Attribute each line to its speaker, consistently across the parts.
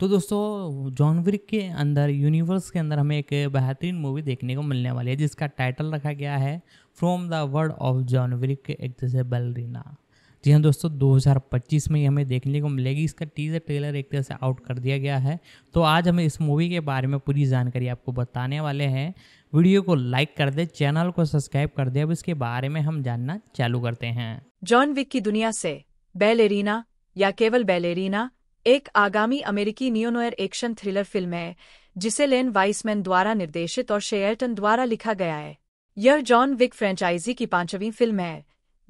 Speaker 1: तो दोस्तों जॉनविक के अंदर यूनिवर्स के अंदर हमें एक बेहतरीन मूवी देखने को मिलने वाली है जिसका टाइटल रखा गया है from the world of John Wick एक जैसे बेलरीना जी हाँ दोस्तों 2025 में ये हमें देखने को मिलेगी इसका टीजर ट्रेलर एक तरह से आउट कर दिया गया है तो आज हम इस मूवी के बारे में पूरी जानकारी आपको बताने वाले हैं वीडियो को लाइक कर दे चैनल को सब्सक्राइब कर दे अब इसके बारे में हम जानना चालू करते हैं जॉन विक की दुनिया से बेलेरीना या केवल बेलेरीना एक आगामी अमेरिकी नियोनोयर एक्शन थ्रिलर फिल्म है जिसे लेन वाइसमैन द्वारा निर्देशित और शेयरटन द्वारा लिखा गया है यह जॉन विक फ्रेंचाइजी की पांचवीं फिल्म है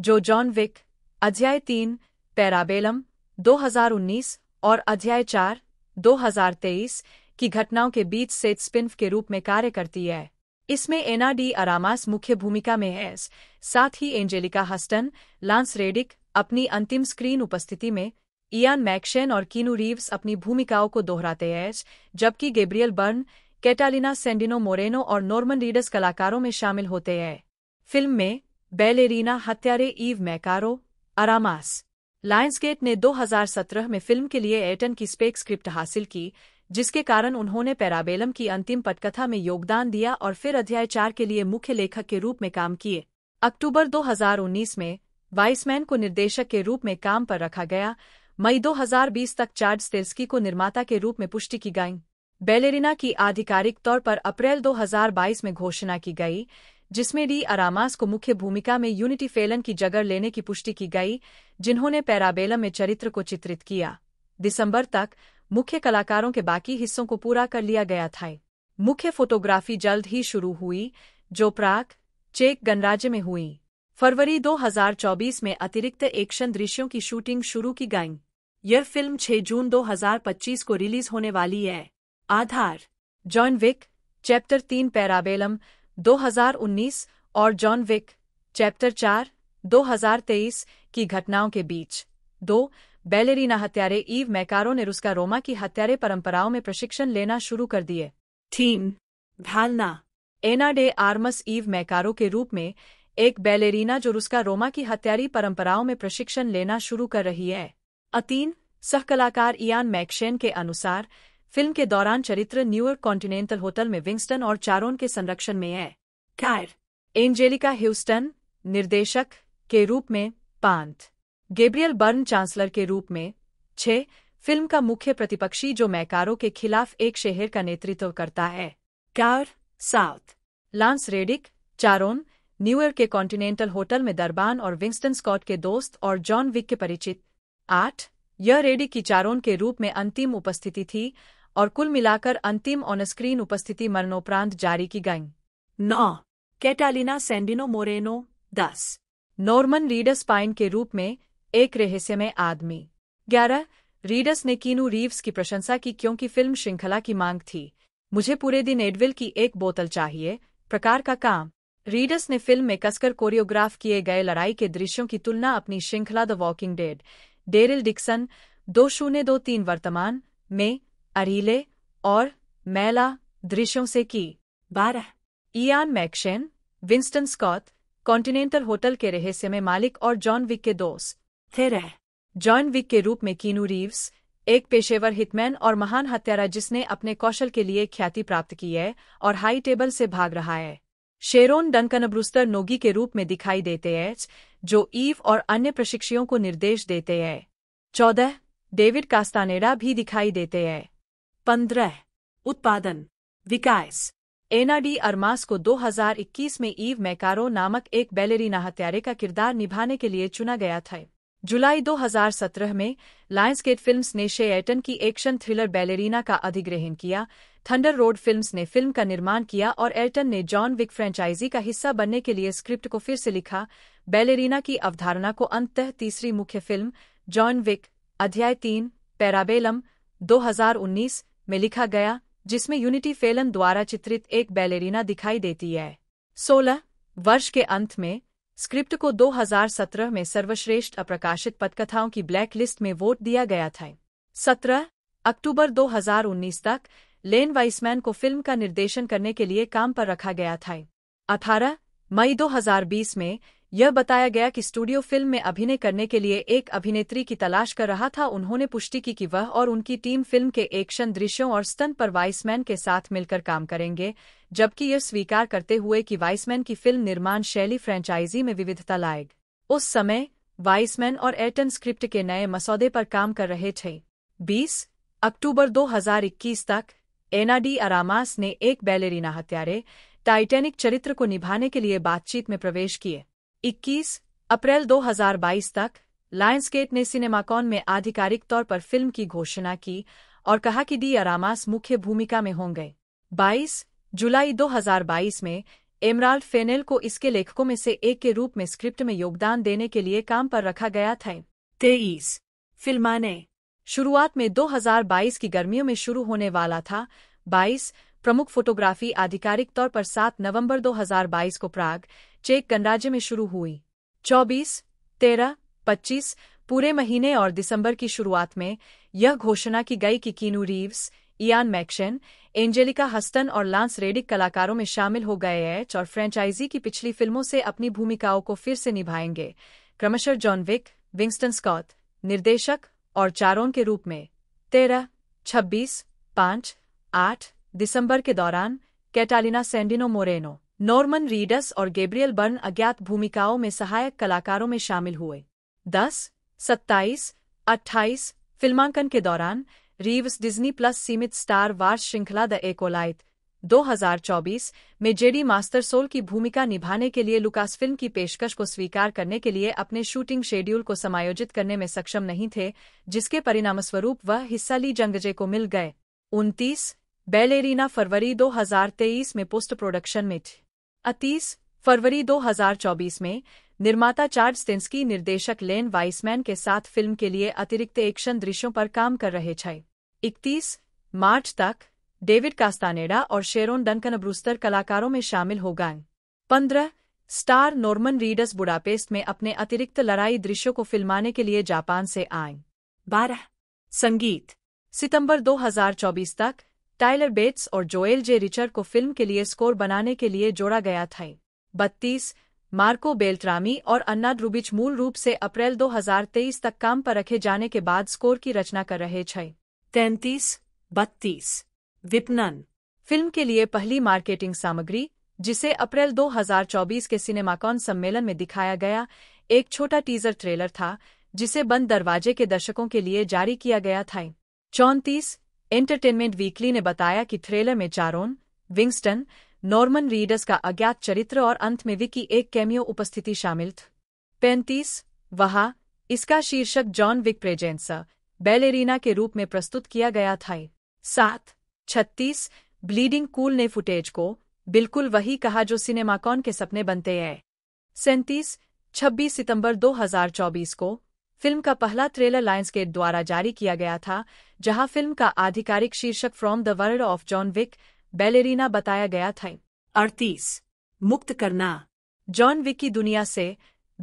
Speaker 1: जो जॉन विक अध्याय तीन पैराबेलम 2019 और अध्याय चार 2023 की घटनाओं के बीच से स्पिन के रूप में कार्य करती है इसमें एना डी अरामास मुख्य भूमिका में है साथ ही एंजेलिका हस्टन लांस रेडिक अपनी अंतिम स्क्रीन उपस्थिति में इयान मैक्शेन और कीनू रीव्स अपनी भूमिकाओं को दोहराते हैं जबकि Gabriel Byrne Catalina Sandino Moreno और नॉर्मन रीडस कलाकारों में शामिल होते हैं फिल्म में बेलेरीना हत्यारे ईव मैकारो अरामास लायंसगेट ने 2017 में फिल्म के लिए एटन की स्पेक स्क्रिप्ट हासिल की जिसके कारण उन्होंने पैराबेलम की अंतिम पटकथा में योगदान दिया और फिर अध्याय चार के लिए मुख्य लेखक के रूप में काम किए अक्टूबर 2019 में वाइसमैन को निर्देशक के रूप में काम पर रखा गया मई 2020 तक चार्ज स्तेल्सकी को निर्माता के रूप में पुष्टि की गई बेलेरिना की आधिकारिक तौर पर अप्रैल 2022 में घोषणा की गई जिसमें डी अरामास को मुख्य भूमिका में यूनिटी फेलन की जगह लेने की पुष्टि की गई जिन्होंने पैराबेलम में चरित्र को चित्रित किया दिसंबर तक मुख्य कलाकारों के बाकी हिस्सों को पूरा कर लिया गया था मुख्य फोटोग्राफी जल्द ही शुरू हुई जो प्राक चेक गणराज्य में हुई फरवरी 2024 में अतिरिक्त एक्शन दृश्यों की शूटिंग शुरू की गई यह फिल्म 6 जून 2025 को रिलीज होने वाली है आधार जॉन विक चैप्टर तीन पैराबेलम 2019 और जॉन विक चैप्टर चार 2023 की घटनाओं के बीच दो बैलेरीना हत्यारे ईव मैकारो ने रुस्का रोमा की हत्यारे परंपराओं में प्रशिक्षण लेना शुरू कर दिए थीम ढालना Ana de Armas Eve Macarro के रूप में एक बेलेरीना जो रुस्का रोमा की हत्यारी परंपराओं में प्रशिक्षण लेना शुरू कर रही है अतीन सहकलाकार इयान मैक्शेन के अनुसार फिल्म के दौरान चरित्र न्यूयॉर्क कॉन्टिनेंटल होटल में विंगस्टन और चारोन के संरक्षण में है खैर एंजेलिका ह्यूस्टन निर्देशक के रूप में पांत गेब्रियल बर्न चांसलर के रूप में छह फिल्म का मुख्य प्रतिपक्षी जो मैकारों के खिलाफ एक शहर का नेतृत्व करता है कार साउथ लांस रेडिक चारोन न्यूयॉर्क के कॉन्टिनेंटल होटल में दरबान और विंस्टन स्कॉट के दोस्त और जॉन विक के परिचित आठ यह रेडी किचारोन के रूप में अंतिम उपस्थिति थी और कुल मिलाकर अंतिम ऑनस्क्रीन उपस्थिति मरणोपरांत जारी की गई नौ कैटालिना सेंडिनो मोरेनो दस नॉर्मन रीडस पाइन के रूप में एक रहस्यमय आदमी ग्यारह रीडस ने कीनू रीव्स की प्रशंसा की क्योंकि फिल्म श्रृंखला की मांग थी मुझे पूरे दिन एडविल की एक बोतल चाहिए प्रकार का काम रीडस ने फिल्म में कसकर कोरियोग्राफ किए गए लड़ाई के दृश्यों की तुलना अपनी श्रृंखला the Walking Dead Daryl Dixon दो शून्य दो तीन वर्तमान में अरीले और मैला दृश्यों से की बारह Ian McShane Winston Scott Continental hotel के रहस्य में मालिक और जॉन विक के दोस्त थे रह जॉन विक के रूप में कीनू रीव्स एक पेशेवर हितमैन और महान हत्यारा जिसने अपने कौशल के लिए ख्याति प्राप्त की है और हाई टेबल से भाग रहा है शेरोन डंकन ब्रूस्टर नोगी के रूप में दिखाई देते हैं जो ईव और अन्य प्रशिक्षियों को निर्देश देते हैं चौदह डेविड कास्तानेडा भी दिखाई देते हैं पंद्रह उत्पादन विकास एनाडी अरमास को 2021 में ईव मैकारो नामक एक बैलेरीना हत्यारे का किरदार निभाने के लिए चुना गया था जुलाई 2017 में लायंसगेट फिल्म्स ने शे एटन की एक्शन थ्रिलर बैलेरीना का अधिग्रहण किया थंडर रोड फिल्म्स ने फिल्म का निर्माण किया और एल्टन ने जॉन विक फ्रेंचाइजी का हिस्सा बनने के लिए स्क्रिप्ट को फिर से लिखा बेलेरिना की अवधारणा को अंततः तीसरी मुख्य फिल्म जॉन विक अध्याय तीन पैराबेलम 2019 में लिखा गया जिसमें यूनिटी फेलन द्वारा चित्रित एक बैलेरीना दिखाई देती है 16 वर्ष के अंत में स्क्रिप्ट को 2017 में सर्वश्रेष्ठ अप्रकाशित पटकथाओं की ब्लैक लिस्ट में वोट दिया गया था 17 अक्टूबर 2019 तक लेन वाइसमैन को फिल्म का निर्देशन करने के लिए काम पर रखा गया था अठारह मई 2020 में यह बताया गया कि स्टूडियो फिल्म में अभिनय करने के लिए एक अभिनेत्री की तलाश कर रहा था उन्होंने पुष्टि की कि वह और उनकी टीम फिल्म के एक्शन दृश्यों और स्तन पर वाइसमैन के साथ मिलकर काम करेंगे जबकि यह स्वीकार करते हुए कि वाइसमैन की फिल्म निर्माण शैली फ्रेंचाइजी में विविधता लाएग उस समय वाइसमैन और एटन स्क्रिप्ट के नए मसौदे पर काम कर रहे थे बीस अक्टूबर दो तक एनाडी अरामास ने एक बैलेरीना हत्यारे टाइटेनिक चरित्र को निभाने के लिए बातचीत में प्रवेश किए 21 अप्रैल 2022 तक लायंसगेट ने सिनेमाकॉन में आधिकारिक तौर पर फिल्म की घोषणा की और कहा कि डी अरामास मुख्य भूमिका में होंगे 22 जुलाई 2022 में एमराल्ड फेनेल को इसके लेखकों में से एक के रूप में स्क्रिप्ट में योगदान देने के लिए काम पर रखा गया था तेईस फिल्माने शुरुआत में 2022 की गर्मियों में शुरू होने वाला था 22 प्रमुख फोटोग्राफी आधिकारिक तौर पर 7 नवंबर 2022 को प्राग चेक गणराज्य में शुरू हुई 24, 13, 25 पूरे महीने और दिसंबर की शुरुआत में यह घोषणा की गई कि Keanu Reeves Ian McShane Anjelica Huston और लांस रेडिक कलाकारों में शामिल हो गए एच और फ्रेंचाइजी की पिछली फिल्मों से अपनी भूमिकाओं को फिर से निभाएंगे क्रमशः जॉन विक विंगस्टन स्कॉट निर्देशक और चारों के रूप में तेरह छब्बीस पांच आठ दिसंबर के दौरान Catalina Sandino Moreno Norman Reedus और गेब्रियल बर्न अज्ञात भूमिकाओं में सहायक कलाकारों में शामिल हुए दस सत्ताईस अट्ठाईस फिल्मांकन के दौरान रीव्स डिज्नी प्लस सीमित स्टार वार्स श्रृंखला द एकोलाइट 2024 में जेडी मास्टर सोल की भूमिका निभाने के लिए लुकास फिल्म की पेशकश को स्वीकार करने के लिए अपने शूटिंग शेड्यूल को समायोजित करने में सक्षम नहीं थे जिसके परिणामस्वरूप वह हिस्सा ली जंगजे को मिल गए उनतीस बेलेरीना फरवरी 2023 में पोस्ट प्रोडक्शन में थी अतीस फरवरी 2024 में निर्माता चार्ज तिंस्की निर्देशक लेन वाइसमैन के साथ फिल्म के लिए अतिरिक्त एक्शन दृश्यों पर काम कर रहे छे इकतीस मार्च तक डेविड कास्तानेडा और शेरोन डंकन अब्रूस्तर कलाकारों में शामिल हो गए पंद्रह स्टार नॉर्मन रीडर्स बुडापेस्ट में अपने अतिरिक्त लड़ाई दृश्यों को फिल्माने के लिए जापान से आए बारह संगीत सितंबर 2024 तक टाइलर बेट्स और जोएल जे रिचर्ड को फिल्म के लिए स्कोर बनाने के लिए जोड़ा गया था बत्तीस मार्को बेल्ट्रामी और अन्ना ड्रुबिच मूल रूप से अप्रैल 2023 तक काम पर रखे जाने के बाद स्कोर की रचना कर रहे थे तैंतीस बत्तीस विपणन फिल्म के लिए पहली मार्केटिंग सामग्री जिसे अप्रैल 2024 के सिनेमाकॉन सम्मेलन में दिखाया गया एक छोटा टीजर ट्रेलर था जिसे बंद दरवाजे के दर्शकों के लिए जारी किया गया था चौंतीस एंटरटेनमेंट वीकली ने बताया कि ट्रेलर में चारोन विंगस्टन नॉर्मन रीडर्स का अज्ञात चरित्र और अंत में विकी एक कैमियो उपस्थिति शामिल थ पैंतीस वहा इसका शीर्षक जॉन विक प्रेजेंसा बेलेरीना के रूप में प्रस्तुत किया गया था सात छत्तीस ब्लीडिंग कूल ने फुटेज को बिल्कुल वही कहा जो सिनेमाकॉन के सपने बनते हैं सैंतीस छब्बीस सितंबर 2024 को फिल्म का पहला ट्रेलर गेट द्वारा जारी किया गया था जहां फिल्म का आधिकारिक शीर्षक from the world of John Wick ballerina बताया गया था अड़तीस मुक्त करना जॉन विक की दुनिया से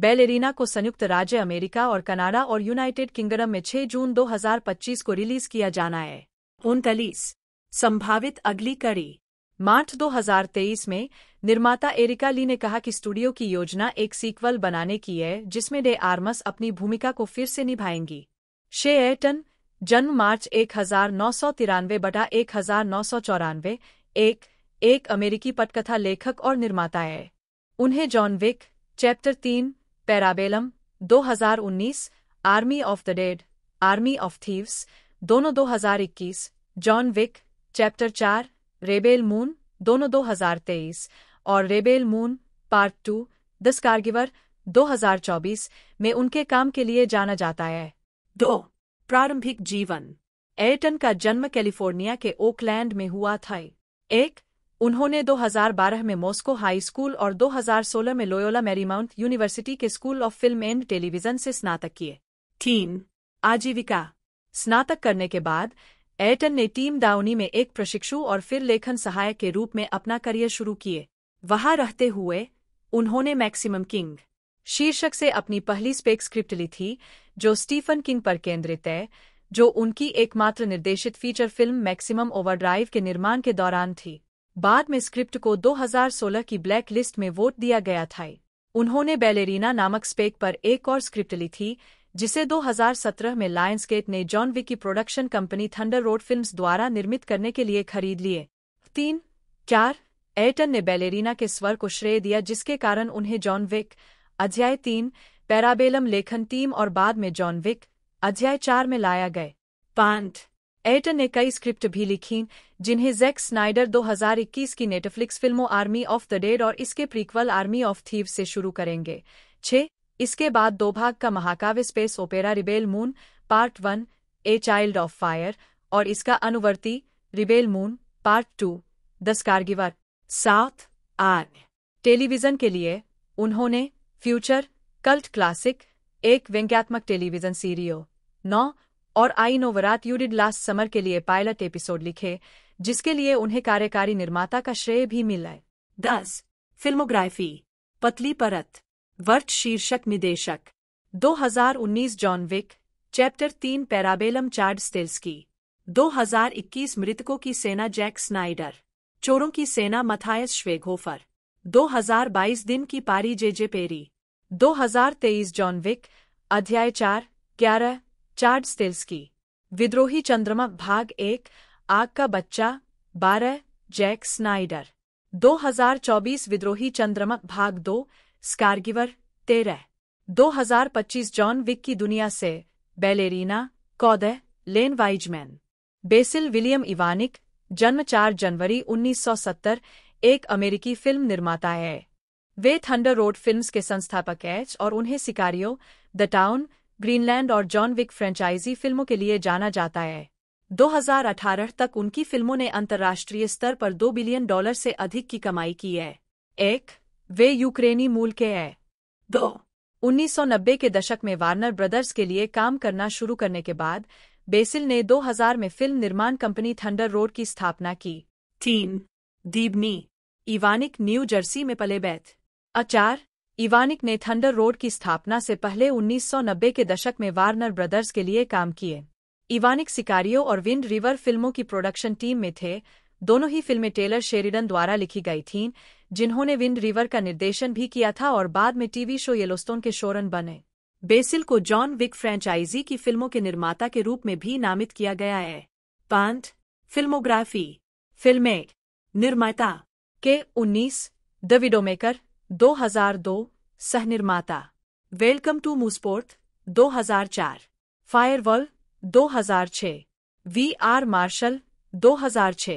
Speaker 1: बेलेरीना को संयुक्त राज्य अमेरिका और कनाडा और यूनाइटेड किंगडम में 6 जून 2025 को रिलीज किया जाना है उनतालीस संभावित अगली कड़ी मार्च 2023 में निर्माता एरिका ली ने कहा कि स्टूडियो की योजना एक सीक्वल बनाने की है जिसमें डे आर्मस अपनी भूमिका को फिर से निभाएंगी शे एटन जन्म मार्च एक हजार नौ सौ तिरानवे बटा एक हजार नौ सौ चौरानवे एक एक अमेरिकी पटकथा लेखक और निर्माता है उन्हें जॉन विक चैप्टर तीन Parabellum 2019 Army of the Dead Army of Thieves दोनों 2021 जॉन विक चैप्टर चार रेबेल मून दोनों 2023 और रेबेल मून पार्ट टू दस कारगिवर 2024 में उनके काम के लिए जाना जाता है दो प्रारंभिक जीवन एटन का जन्म कैलिफोर्निया के ओकलैंड में हुआ था एक उन्होंने 2012 में मॉस्को हाई स्कूल और 2016 में लोयोला मैरीमाउंट यूनिवर्सिटी के school of film and television से स्नातक किए तीन आजीविका स्नातक करने के बाद एयरटन ने टीम दाउनी में एक प्रशिक्षु और फिर लेखन सहायक के रूप में अपना करियर शुरू किए वहां रहते हुए उन्होंने मैक्सिमम किंग शीर्षक से अपनी पहली स्पेक स्क्रिप्ट ली थी जो स्टीफन किंग पर केंद्रित है जो उनकी एकमात्र निर्देशित फीचर फिल्म मैक्सिमम ओवरड्राइव के निर्माण के दौरान थी बाद में स्क्रिप्ट को 2016 की ब्लैक लिस्ट में वोट दिया गया था उन्होंने बैलेरीना नामक स्पेक पर एक और स्क्रिप्ट ली थी जिसे 2017 में लायंसगेट ने जॉन विक की production company Thunder Road Films द्वारा निर्मित करने के लिए खरीद लिए तीन चार एटन ने बैलेरीना के स्वर को श्रेय दिया जिसके कारण उन्हें जॉन विक अध्याय तीन पैराबेलम लेखन टीम और बाद में जॉन विक अध्याय चार में लाया गए पांच एटन ने कई स्क्रिप्ट भी लिखी जिन्हें जैक स्नाइडर 2021 की नेटफ्लिक्स फिल्मों आर्मी ऑफ द डेड और इसके प्रीक्वल आर्मी ऑफ थीव से शुरू करेंगे छः इसके बाद दो भाग का महाकाव्य space opera Rebel Moon part one a child of fire और इसका अनुवर्ती Rebel Moon part two the Scargiver साथ आर टेलीविजन के लिए उन्होंने फ्यूचर कल्ट क्लासिक एक व्यंग्यात्मक टेलीविजन सीरियो नौ और आई नोवरात यूडिड लास्ट समर के लिए पायलट एपिसोड लिखे जिसके लिए उन्हें कार्यकारी निर्माता का श्रेय भी मिला है दस फिल्मोग्राफी पतली परत वर्ष शीर्षक निदेशक 2019 उन्नीस जॉनविक चैप्टर तीन पैराबेलम चार्ड की दो मृतकों की सेना जैक स्नाइडर चोरों की सेना मथायस श्वेघोफर 2022 दिन की पारी जेजे पेरी 2023 तेईस जॉनविक अध्याय चार ग्यारह चार्ड की विद्रोही चंद्रमा भाग एक आग का बच्चा बारह जैक स्नाइडर 2024 विद्रोही चंद्रमा भाग दो स्कारगिवर तेरह 2025 जॉन विक की दुनिया से बेलेरीना कौदह Len Wiseman Basil William Iwanyk जन्म 4 जनवरी 1970 एक अमेरिकी फिल्म निर्माता है वे थंडर रोड फिल्म्स के संस्थापक एच और उन्हें सिकारियो द टाउन ग्रीनलैंड और जॉन विक फ्रेंचाइजी फिल्मों के लिए जाना जाता है 2018 तक उनकी फिल्मों ने अंतर्राष्ट्रीय स्तर पर दो बिलियन डॉलर से अधिक की कमाई की है एक वे यूक्रेनी मूल के हैं दो 1990 के दशक में वार्नर ब्रदर्स के लिए काम करना शुरू करने के बाद बेसिल ने 2000 में फिल्म निर्माण कंपनी थंडर रोड की स्थापना की तीन दीबनी इवानिक न्यू जर्सी में पले बैथ अचार इवानिक ने थंडर रोड की स्थापना से पहले 1990 के दशक में वार्नर ब्रदर्स के लिए काम किए इवानिक सिकारियो और विंड रिवर फिल्मों की प्रोडक्शन टीम में थे दोनों ही फिल्में टेलर शेरिडन द्वारा लिखी गई थीं जिन्होंने विंड रिवर का निर्देशन भी किया था और बाद में टीवी शो येलोस्टोन के शोरन बने बेसिल को जॉन विक फ्रेंचाइजी की फिल्मों के निर्माता के रूप में भी नामित किया गया है पांत फिल्मोग्राफी फिल्में निर्माता के उन्नीस द विडोमेकर 2002 सह निर्माता वेलकम टू मूस्पोर्थ 2004 हजार छ वी आर मार्शल दो हजार छ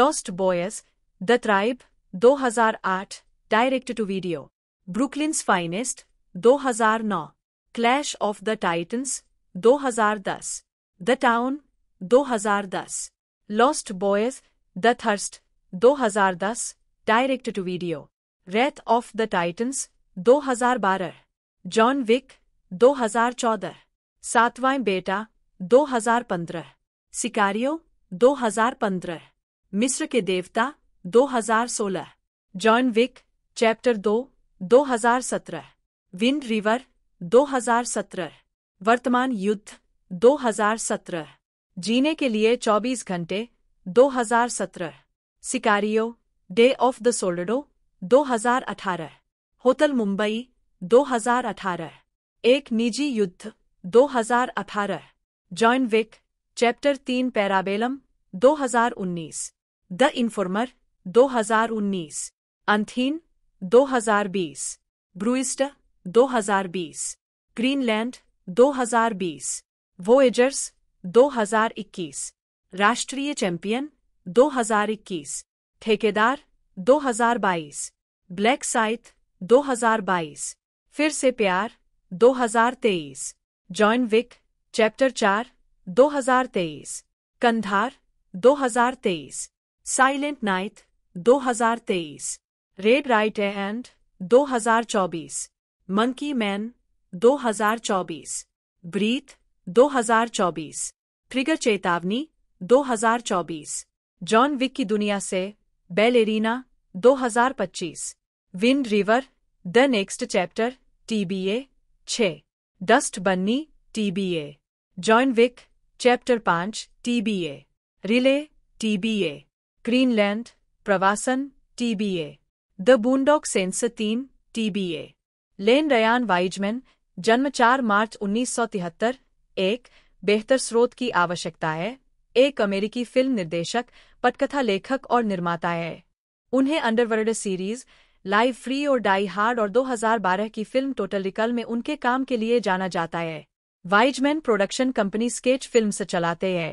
Speaker 1: Lost Boys the Tribe 2008 direct to video Brooklyn's Finest 2009 Clash of the Titans 2010 the Town 2010 Lost Boys the Thirst 2010 direct to video Wrath of the Titans 2012 John Wick 2014 सातवां बेटा 2015 सिकारियो 2015 मिस्र के देवता 2016 John Wick chapter दो 2017 wind river 2017 वर्तमान युद्ध 2017 जीने के लिए 24 घंटे 2017 Sicario Day of the Soldado 2018 hotel Mumbai 2018 एक निजी युद्ध 2018 जॉन विक चैप्टर तीन पैराबेलम 2019 द इन्फॉर्मर 2019 2019 अंथीन 2020 हजार 2020 ग्रीनलैंड 2020 वोएजर्स 2021 राष्ट्रीय चैंपियन 2021 ठेकेदार 2022 ब्लैक साइथ 2022 फिर से प्यार 2023 जॉइन विक चैप्टर हजार 2023 Kandahar 2023 Silent Night 2023 Red Right Hand 2024 Monkey Man 2024 Breathe 2024 Trigger चेतावनी 2024 जॉन विक की दुनिया से बेल 2025 Wind River the Next Chapter TBA 6 Dust Bunny TBA John Wick chapter 5 TBA Riley TBA Greenland प्रवासन टीबीए द बूंडॉक सेंस तीन TBA Len Ryan Wiseman जन्म 4 मार्च 1973 एक बेहतर स्रोत की आवश्यकता है एक अमेरिकी फिल्म निर्देशक पटकथा लेखक और निर्माता है उन्हें अंडरवर्ल्ड सीरीज लाइव फ्री और डाई हार्ड और 2012 की फिल्म टोटल रिकल में उनके काम के लिए जाना जाता है Wiseman production company Sketch film से चलाते हैं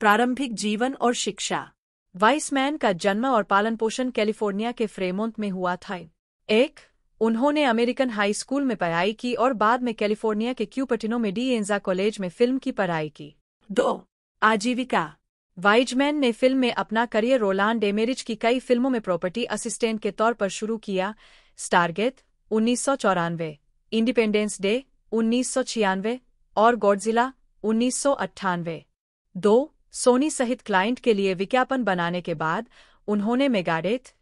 Speaker 1: प्रारंभिक जीवन और शिक्षा वाइसमैन का जन्म और पालन पोषण कैलिफोर्निया के फ्रेमोंत में हुआ था एक उन्होंने अमेरिकन हाई स्कूल में पढ़ाई की और बाद में कैलिफोर्निया के क्यूपटिनो में डी एंजा कॉलेज में फिल्म की पढ़ाई की दो आजीविका वाइजमैन ने फिल्म में अपना करियर रोलान डेमेरिज की कई फिल्मों में प्रॉपर्टी असिस्टेंट के तौर पर शुरू किया स्टारगेट उन्नीस इंडिपेंडेंस डे उन्नीस और गोडजिला उन्नीस दो सोनी सहित क्लाइंट के लिए विज्ञापन बनाने के बाद उन्होंने मेगाडेथ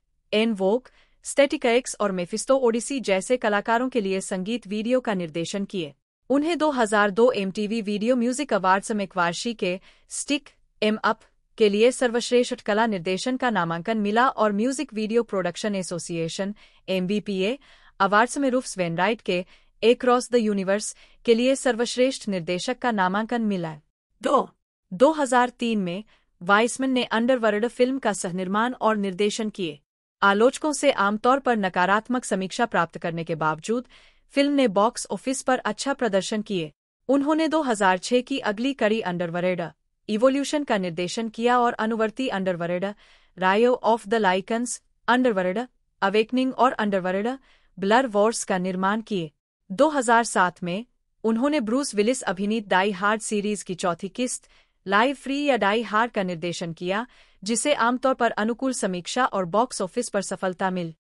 Speaker 1: एन वोक स्टेटिकएक्स और मेफिस्टो ओडिसी जैसे कलाकारों के लिए संगीत वीडियो का निर्देशन किए उन्हें 2002 टीवी वीडियो म्यूजिक अवार्ड्स में वार्षी के स्टिक एम अप के लिए सर्वश्रेष्ठ कला निर्देशन का नामांकन मिला और music video production association MBPA awards में रूफ स्वेनराइट के ए क्रॉस द यूनिवर्स के लिए सर्वश्रेष्ठ निर्देशक का नामांकन मिला दो 2003 में वाइसमैन ने अंडरवर्ल्ड फिल्म का सहनिर्माण और निर्देशन किए आलोचकों से आमतौर पर नकारात्मक समीक्षा प्राप्त करने के बावजूद फिल्म ने बॉक्स ऑफिस पर अच्छा प्रदर्शन किए उन्होंने 2006 की अगली कड़ी अंडरवरेड इवोल्यूशन का निर्देशन किया और अनुवर्ती Underworld Rise of the Lycans Underworld Awakening और अंडरवरेड ब्लर वॉर्स का निर्माण किए 2007 में उन्होंने ब्रूस विलिस अभिनीत दाई हार्ड सीरीज की चौथी किस्त लाइव फ्री या डाई हार का निर्देशन किया जिसे आमतौर पर अनुकूल समीक्षा और बॉक्स ऑफिस पर सफलता मिल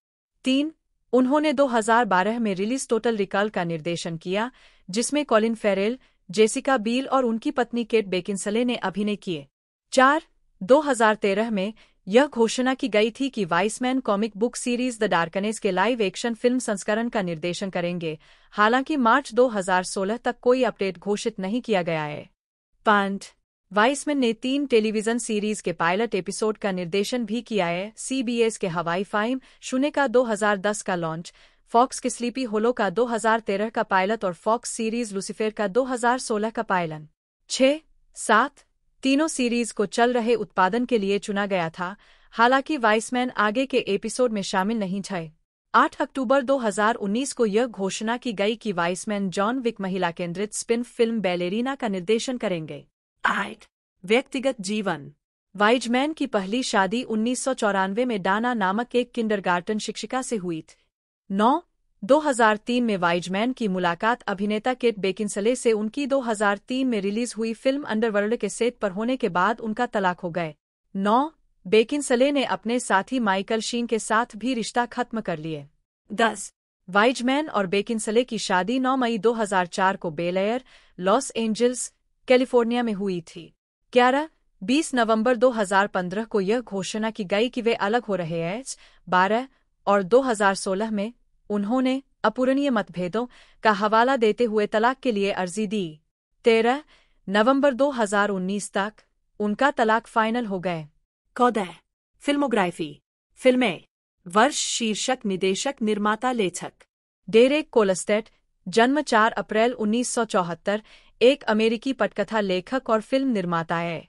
Speaker 1: तीन उन्होंने 2012 में रिलीज टोटल रिकॉल का निर्देशन किया जिसमें कॉलिन फेरेल जेसिका बील और उनकी पत्नी केट बेकिंसले ने अभिनय किए चार 2013 में यह घोषणा की गई थी कि Wiseman comic book series the Darkness के लाइव एक्शन फिल्म संस्करण का निर्देशन करेंगे हालांकि मार्च 2016 तक कोई अपडेट घोषित नहीं किया गया है पांच वाइसमैन ने तीन टेलीविजन सीरीज के पायलट एपिसोड का निर्देशन भी किया है सीबीएस के हवाई फाइम शून्य का 2010 का लॉन्च फॉक्स के स्लीपी होलो का 2013 का पायलट और फॉक्स सीरीज लुसिफेर का 2016 का पायलन छह सात तीनों सीरीज को चल रहे उत्पादन के लिए चुना गया था हालांकि वाइसमैन आगे के एपिसोड में शामिल नहीं थे 8 अक्टूबर 2019 को यह घोषणा की गई कि वाइसमैन जॉन विक महिला केंद्रित स्पिन फिल्म बैलेरीना का निर्देशन करेंगे आठ व्यक्तिगत जीवन वाइजमैन की पहली शादी उन्नीस में डाना नामक एक किंडरगार्टन शिक्षिका से हुई थी नौ 2003 में वाइजमैन की मुलाकात अभिनेता केट बेकिंसले से उनकी 2003 में रिलीज हुई फिल्म अंडरवर्ल्ड के सेट पर होने के बाद उनका तलाक हो गए नौ बेकिंसले ने अपने साथी माइकल शीन के साथ भी रिश्ता खत्म कर लिए दस वाइजमैन और बेकिंसले की शादी 9 मई 2004 को बेलेयर लॉस एंजल्स कैलिफोर्निया में हुई थी ग्यारह बीस नवंबर 2015 को यह घोषणा की गई कि वे अलग हो रहे हैं बारह और 2016 में उन्होंने अपूरणीय मतभेदों का हवाला देते हुए तलाक के लिए अर्जी दी तेरह नवंबर 2019 तक उनका तलाक फाइनल हो गए कौदय फिल्मोग्राफी फिल्में वर्ष शीर्षक निदेशक निर्माता लेखक डेरेक कोलस्टेट जन्म 4 अप्रैल 1974 एक अमेरिकी पटकथा लेखक और फिल्म निर्माता है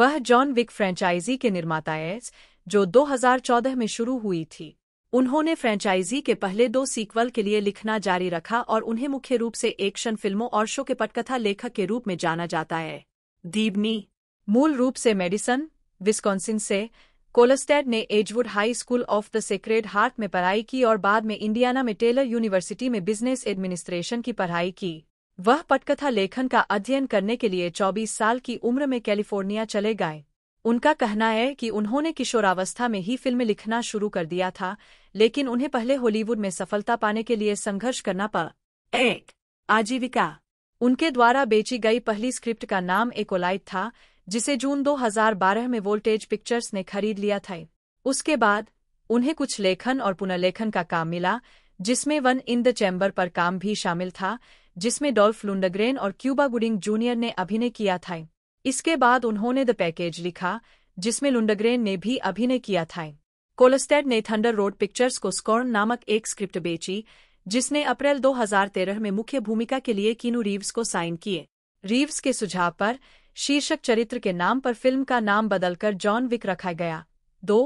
Speaker 1: वह जॉन विक फ्रेंचाइजी के निर्माता है जो 2014 में शुरू हुई थी उन्होंने फ्रेंचाइजी के पहले दो सीक्वल के लिए लिखना जारी रखा और उन्हें मुख्य रूप से एक्शन फिल्मों और शो के पटकथा लेखक के रूप में जाना जाता है दीबनी मूल रूप से मेडिसन विस्कॉन्सिन से कोलस्टेड ने Edgewood High School of the Sacred Heart में पढ़ाई की और बाद में इंडियाना में टेलर यूनिवर्सिटी में बिजनेस एडमिनिस्ट्रेशन की पढ़ाई की वह पटकथा लेखन का अध्ययन करने के लिए 24 साल की उम्र में कैलिफोर्निया चले गए उनका कहना है कि उन्होंने किशोरावस्था में ही फिल्म लिखना शुरू कर दिया था लेकिन उन्हें पहले हॉलीवुड में सफलता पाने के लिए संघर्ष करना पड़ा एक आजीविका उनके द्वारा बेची गई पहली स्क्रिप्ट का नाम एकोलाइट था जिसे जून 2012 में वोल्टेज पिक्चर्स ने खरीद लिया था उसके बाद उन्हें कुछ लेखन और पुनर्लेखन का काम मिला जिसमें वन इन द चैम्बर पर काम भी शामिल था जिसमें डॉल्फ लुंडग्रेन और क्यूबा गुडिंग जूनियर ने अभिनय किया था इसके बाद उन्होंने द पैकेज लिखा जिसमें लुंडग्रेन ने भी अभिनय किया था कोलस्टेड ने थंडर रोड पिक्चर्स को स्कॉर्न नामक एक स्क्रिप्ट बेची जिसने अप्रैल 2013 में मुख्य भूमिका के लिए किनू रीव्स को साइन किए रीव्स के सुझाव पर शीर्षक चरित्र के नाम पर फिल्म का नाम बदलकर जॉन विक रखा गया दो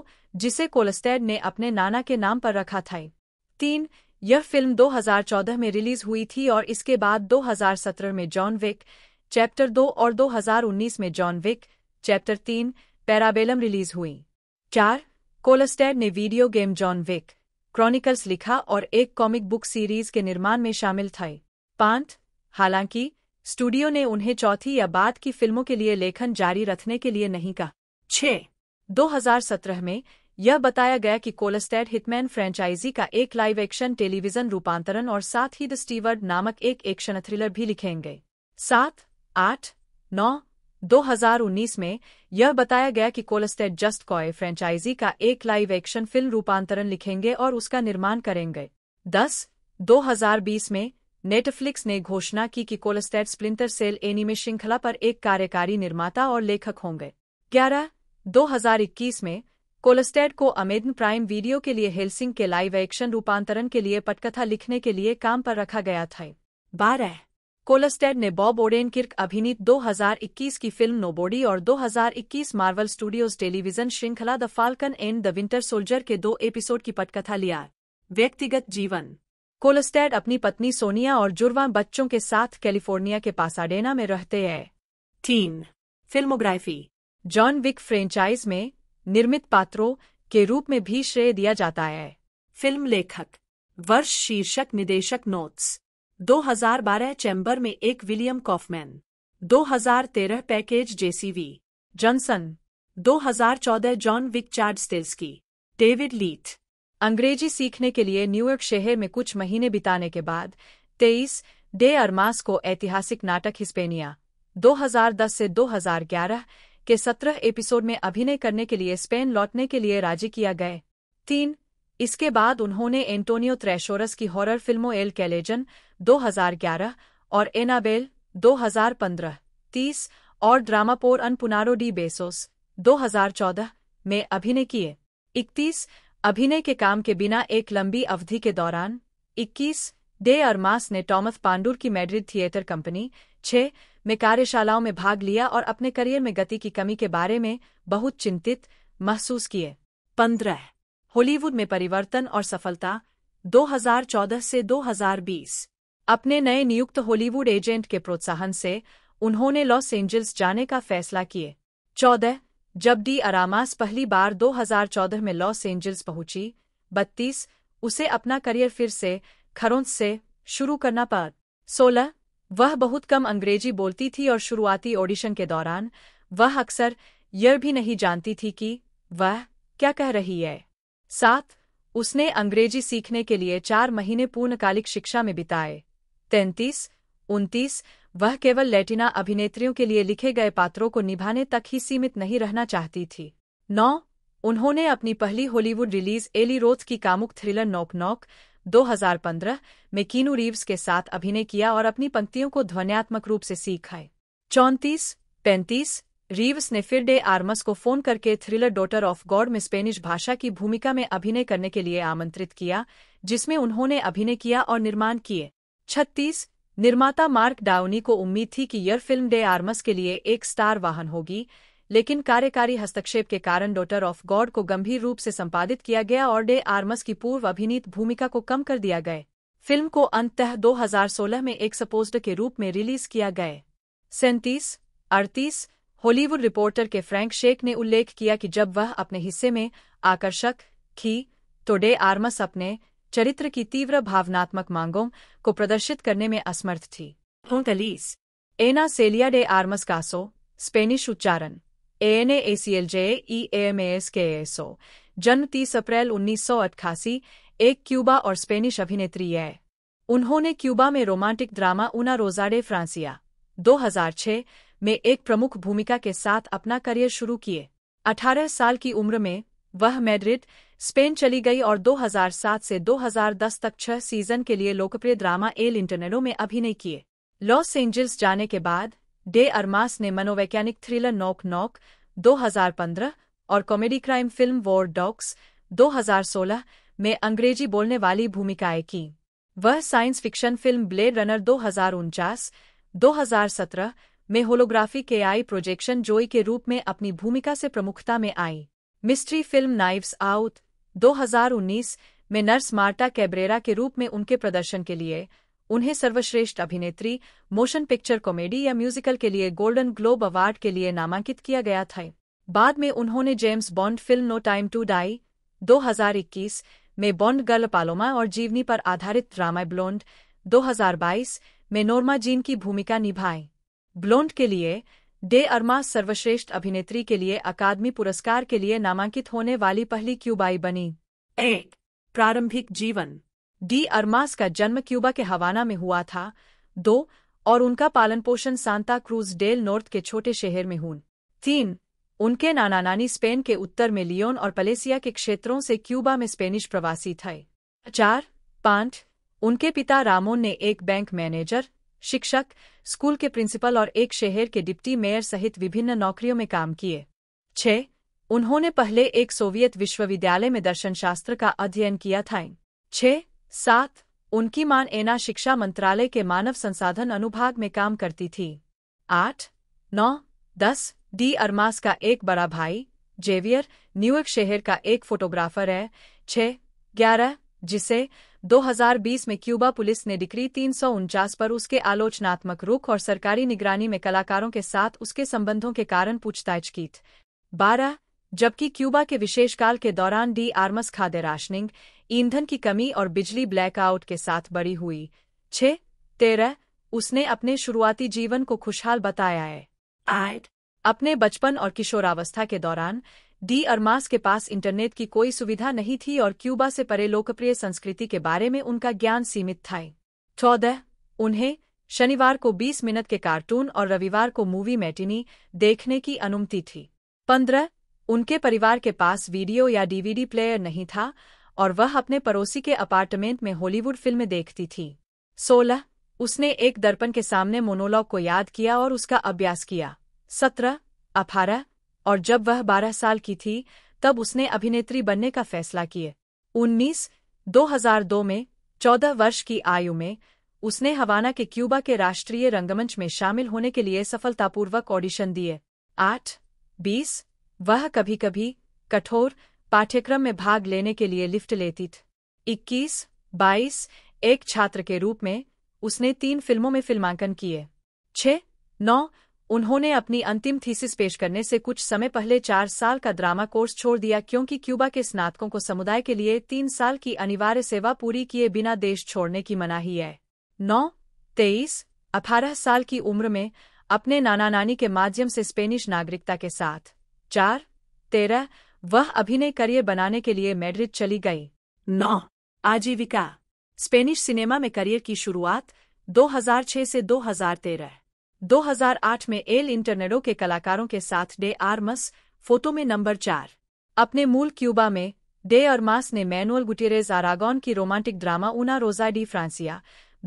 Speaker 1: जिसे कोलस्टेड ने अपने नाना के नाम पर रखा था तीन यह फिल्म 2014 में रिलीज हुई थी और इसके बाद 2017 में जॉन विक चैप्टर दो और 2019 में जॉन विक चैप्टर तीन पैराबेलम रिलीज हुई चार कोलस्टेड ने video game John Wick Chronicles लिखा और एक कॉमिक बुक सीरीज के निर्माण में शामिल थे पांच हालांकि स्टूडियो ने उन्हें चौथी या बाद की फिल्मों के लिए लेखन जारी रखने के लिए नहीं कहा छः 2017 में यह बताया गया कि कोलस्टेड हिटमैन फ्रेंचाइजी का एक लाइव एक्शन टेलीविजन रूपांतरण और साथ ही द स्टीवर्ड नामक एक एक्शन थ्रिलर भी लिखेंगे सात आठ नौ 2019 में यह बताया गया कि कोलस्टेड जस्ट कॉय फ्रेंचाइजी का एक लाइव एक्शन फिल्म रूपांतरण लिखेंगे और उसका निर्माण करेंगे दस 2020 में नेटफ्लिक्स ने घोषणा की कि कोलस्टेड स्प्लिंटर सेल एनिमे श्रृंखला पर एक कार्यकारी निर्माता और लेखक होंगे ग्यारह 2021 में कोलस्टेड को अमेदन प्राइम वीडियो के लिए हेलसिंग के लाइव एक्शन रूपांतरण के लिए पटकथा लिखने के लिए काम पर रखा गया था बारह कोलस्टेड ने बॉब ओडेन किर्क अभिनीत 2021 की फिल्म नोबोडी और 2021 मार्वल स्टूडियोज टेलीविजन श्रृंखला the Falcon and the Winter Soldier के दो एपिसोड की पटकथा लिया व्यक्तिगत जीवन कोलस्टेड अपनी पत्नी सोनिया और जुड़वा बच्चों के साथ कैलिफोर्निया के पासाडेना में रहते हैं तीन फिल्मोग्राफी जॉन विक फ्रेंचाइज में निर्मित पात्रों के रूप में भी श्रेय दिया जाता है फिल्म लेखक वर्ष शीर्षक निदेशक नोट्स 2012 चैम्बर में एक William Kaufman 2013 package JCV Johnson 2014 John Wick Chad की डेविड लीथ अंग्रेजी सीखने के लिए न्यूयॉर्क शहर में कुछ महीने बिताने के बाद 23 डे अरमास को ऐतिहासिक नाटक हिस्पेनिया 2010 से 2011 के सत्रह एपिसोड में अभिनय करने के लिए स्पेन लौटने के लिए राजी किया गए तीन इसके बाद उन्होंने एंटोनियो त्रैशोरस की हॉरर फिल्मों एल कैलेजन 2011 और एनाबेल 2015, तीस और ड्रामापोर अनपुनारो डी बेसोस 2014 में अभिनय किए इकतीस अभिनय के काम के बिना एक लंबी अवधि के दौरान इक्कीस डे अरमास ने टॉमस पांडुर की मेड्रिड थिएटर कंपनी छह में कार्यशालाओं में भाग लिया और अपने करियर में गति की कमी के बारे में बहुत चिंतित महसूस किए पंद्रह हॉलीवुड में परिवर्तन और सफलता 2014 से 2020 अपने नए नियुक्त हॉलीवुड एजेंट के प्रोत्साहन से उन्होंने लॉस एंजल्स जाने का फैसला किए चौदह जब डी अरामास पहली बार 2014 में लॉस एंजल्स पहुंची बत्तीस उसे अपना करियर फिर से खरों से शुरू करना पड़ सोलह वह बहुत कम अंग्रेजी बोलती थी और शुरुआती ऑडिशन के दौरान वह अक्सर यह भी नहीं जानती थी कि वह क्या कह रही है साथ उसने अंग्रेजी सीखने के लिए चार महीने पूर्णकालिक शिक्षा में बिताए तैंतीस उनतीस वह केवल लेटिना अभिनेत्रियों के लिए लिखे गए पात्रों को निभाने तक ही सीमित नहीं रहना चाहती थी नौ उन्होंने अपनी पहली हॉलीवुड रिलीज एली रोथ की कामुक थ्रिलर नोक नोक 2015 में कीनू रीव्स के साथ अभिनय किया और अपनी पंक्तियों को ध्वन्यात्मक रूप से सीखाए चौंतीस पैंतीस रीव्स ने फिर डे आर्मस को फोन करके थ्रिलर डॉटर ऑफ गॉड में स्पेनिश भाषा की भूमिका में अभिनय करने के लिए आमंत्रित किया जिसमें उन्होंने अभिनय किया और निर्माण किए छत्तीस निर्माता मार्क डाउनी को उम्मीद थी कि यह फिल्म डे आर्मस के लिए एक स्टार वाहन होगी लेकिन कार्यकारी हस्तक्षेप के कारण डॉटर ऑफ गॉड को गंभीर रूप से संपादित किया गया और डे आर्मस की पूर्व अभिनीत भूमिका को कम कर दिया गया फिल्म को अंततः 2016 में एक सपोस्ड के रूप में रिलीज किया गया सैंतीस अड़तीस हॉलीवुड रिपोर्टर के फ्रैंक शेक ने उल्लेख किया कि जब वह अपने हिस्से में आकर्षक थी तो डे आर्मस अपने चरित्र की तीव्र भावनात्मक मांगों को प्रदर्शित करने में असमर्थ थी Ana Celia de Armas Caso Spanish उच्चारण एएनए एसीएलजे ई एएमएएस के एसओ जन्म तीस अप्रैल उन्नीस सौ अट्ठासी एक क्यूबा और स्पेनिश अभिनेत्री है उन्होंने क्यूबा में रोमांटिक ड्रामा उना रोजाडे फ्रांसिया 2006 में एक प्रमुख भूमिका के साथ अपना करियर शुरू किए 18 साल की उम्र में वह मैड्रिड स्पेन चली गई और 2007 से 2010 तक छह सीजन के लिए लोकप्रिय ड्रामा एल इंटरनेडो में अभिनय किए लॉस एंजल्स जाने के बाद डे अरमास ने मनोवैज्ञानिक थ्रिलर नॉक नॉक 2015 और comedy crime film War Dogs 2016 में अंग्रेजी बोलने वाली भूमिकाएं की वह science fiction film Blade Runner दो हजार सत्रह में होलोग्राफी के आई प्रोजेक्शन जोई के रूप में अपनी भूमिका से प्रमुखता में आई मिस्ट्री फिल्म नाइव्स आउट 2019 में नर्स मार्टा कैब्रेरा के रूप में उनके प्रदर्शन के लिए उन्हें सर्वश्रेष्ठ अभिनेत्री मोशन पिक्चर कॉमेडी या म्यूजिकल के लिए गोल्डन ग्लोब अवार्ड के लिए नामांकित किया गया था बाद में उन्होंने James Bond film No Time to Die 2021 में बॉन्ड गर्ल पालोमा और जीवनी पर आधारित ड्रामा ब्लोंड 2022 में नोरमा जीन की भूमिका निभाई ब्लोंड के लिए डे अरमा सर्वश्रेष्ठ अभिनेत्री के लिए अकादमी पुरस्कार के लिए नामांकित होने वाली पहली क्यूबाई बनी एक प्रारंभिक जीवन डी अरमास का जन्म क्यूबा के हवाना में हुआ था दो और उनका पालन पोषण सांता क्रूज डेल नॉर्थ के छोटे शहर में हुन तीन उनके नाना नानी स्पेन के उत्तर में लियोन और पलेसिया के क्षेत्रों से क्यूबा में स्पेनिश प्रवासी थे चार पांच उनके पिता रामोन ने एक बैंक मैनेजर शिक्षक स्कूल के प्रिंसिपल और एक शहर के डिप्टी मेयर सहित विभिन्न नौकरियों में काम किए छ उन्होंने पहले एक सोवियत विश्वविद्यालय में दर्शनशास्त्र का अध्ययन किया था छह साथ उनकी मां एना शिक्षा मंत्रालय के मानव संसाधन अनुभाग में काम करती थी आठ नौ दस डी अरमास का एक बड़ा भाई जेवियर न्यूयॉर्क शहर का एक फोटोग्राफर है छः ग्यारह जिसे 2020 में क्यूबा पुलिस ने डिक्री तीन पर उसके आलोचनात्मक रुख और सरकारी निगरानी में कलाकारों के साथ उसके संबंधों के कारण पूछताछ की बारह जबकि क्यूबा के विशेषकाल के दौरान डी आर्मस खादे राशनिंग ईंधन की कमी और बिजली ब्लैकआउट के साथ बड़ी हुई छह तेरह उसने अपने शुरुआती जीवन को खुशहाल बताया है आठ अपने बचपन और किशोरावस्था के दौरान डी अरमास के पास इंटरनेट की कोई सुविधा नहीं थी और क्यूबा से परे लोकप्रिय संस्कृति के बारे में उनका ज्ञान सीमित था चौदह उन्हें शनिवार को 20 मिनट के कार्टून और रविवार को मूवी मैटिनी देखने की अनुमति थी पंद्रह उनके परिवार के पास वीडियो या डीवीडी प्लेयर नहीं था और वह अपने पड़ोसी के अपार्टमेंट में हॉलीवुड फिल्में देखती थी सोलह उसने एक दर्पण के सामने मोनोलॉग को याद किया और उसका अभ्यास किया सत्रह अठारह और जब वह बारह साल की थी तब उसने अभिनेत्री बनने का फैसला किए उन्नीस 2002 में चौदह वर्ष की आयु में उसने हवाना के क्यूबा के राष्ट्रीय रंगमंच में शामिल होने के लिए सफलतापूर्वक ऑडिशन दिए आठ बीस वह कभी कभी कठोर पाठ्यक्रम में भाग लेने के लिए लिफ्ट लेती थी इक्कीस बाईस एक छात्र के रूप में उसने तीन फिल्मों में फिल्मांकन किए छ नौ उन्होंने अपनी अंतिम थीसिस पेश करने से कुछ समय पहले चार साल का ड्रामा कोर्स छोड़ दिया क्योंकि क्यूबा के स्नातकों को समुदाय के लिए तीन साल की अनिवार्य सेवा पूरी किए बिना देश छोड़ने की मनाही है नौ तेईस अठारह साल की उम्र में अपने नाना नानी के माध्यम से स्पेनिश नागरिकता के साथ चार तेरह वह अभिनय करियर बनाने के लिए मैड्रिड चली गई नौ आजीविका स्पेनिश सिनेमा में करियर की शुरुआत 2006 से 2013 2008 में एल इंटरनेडो के कलाकारों के साथ डे आर्मस फोटो में नंबर चार अपने मूल क्यूबा में डे और मास ने मैनुअल गुटेरेज आरागॉन की romantic drama Una Rosa de फ्रांसिया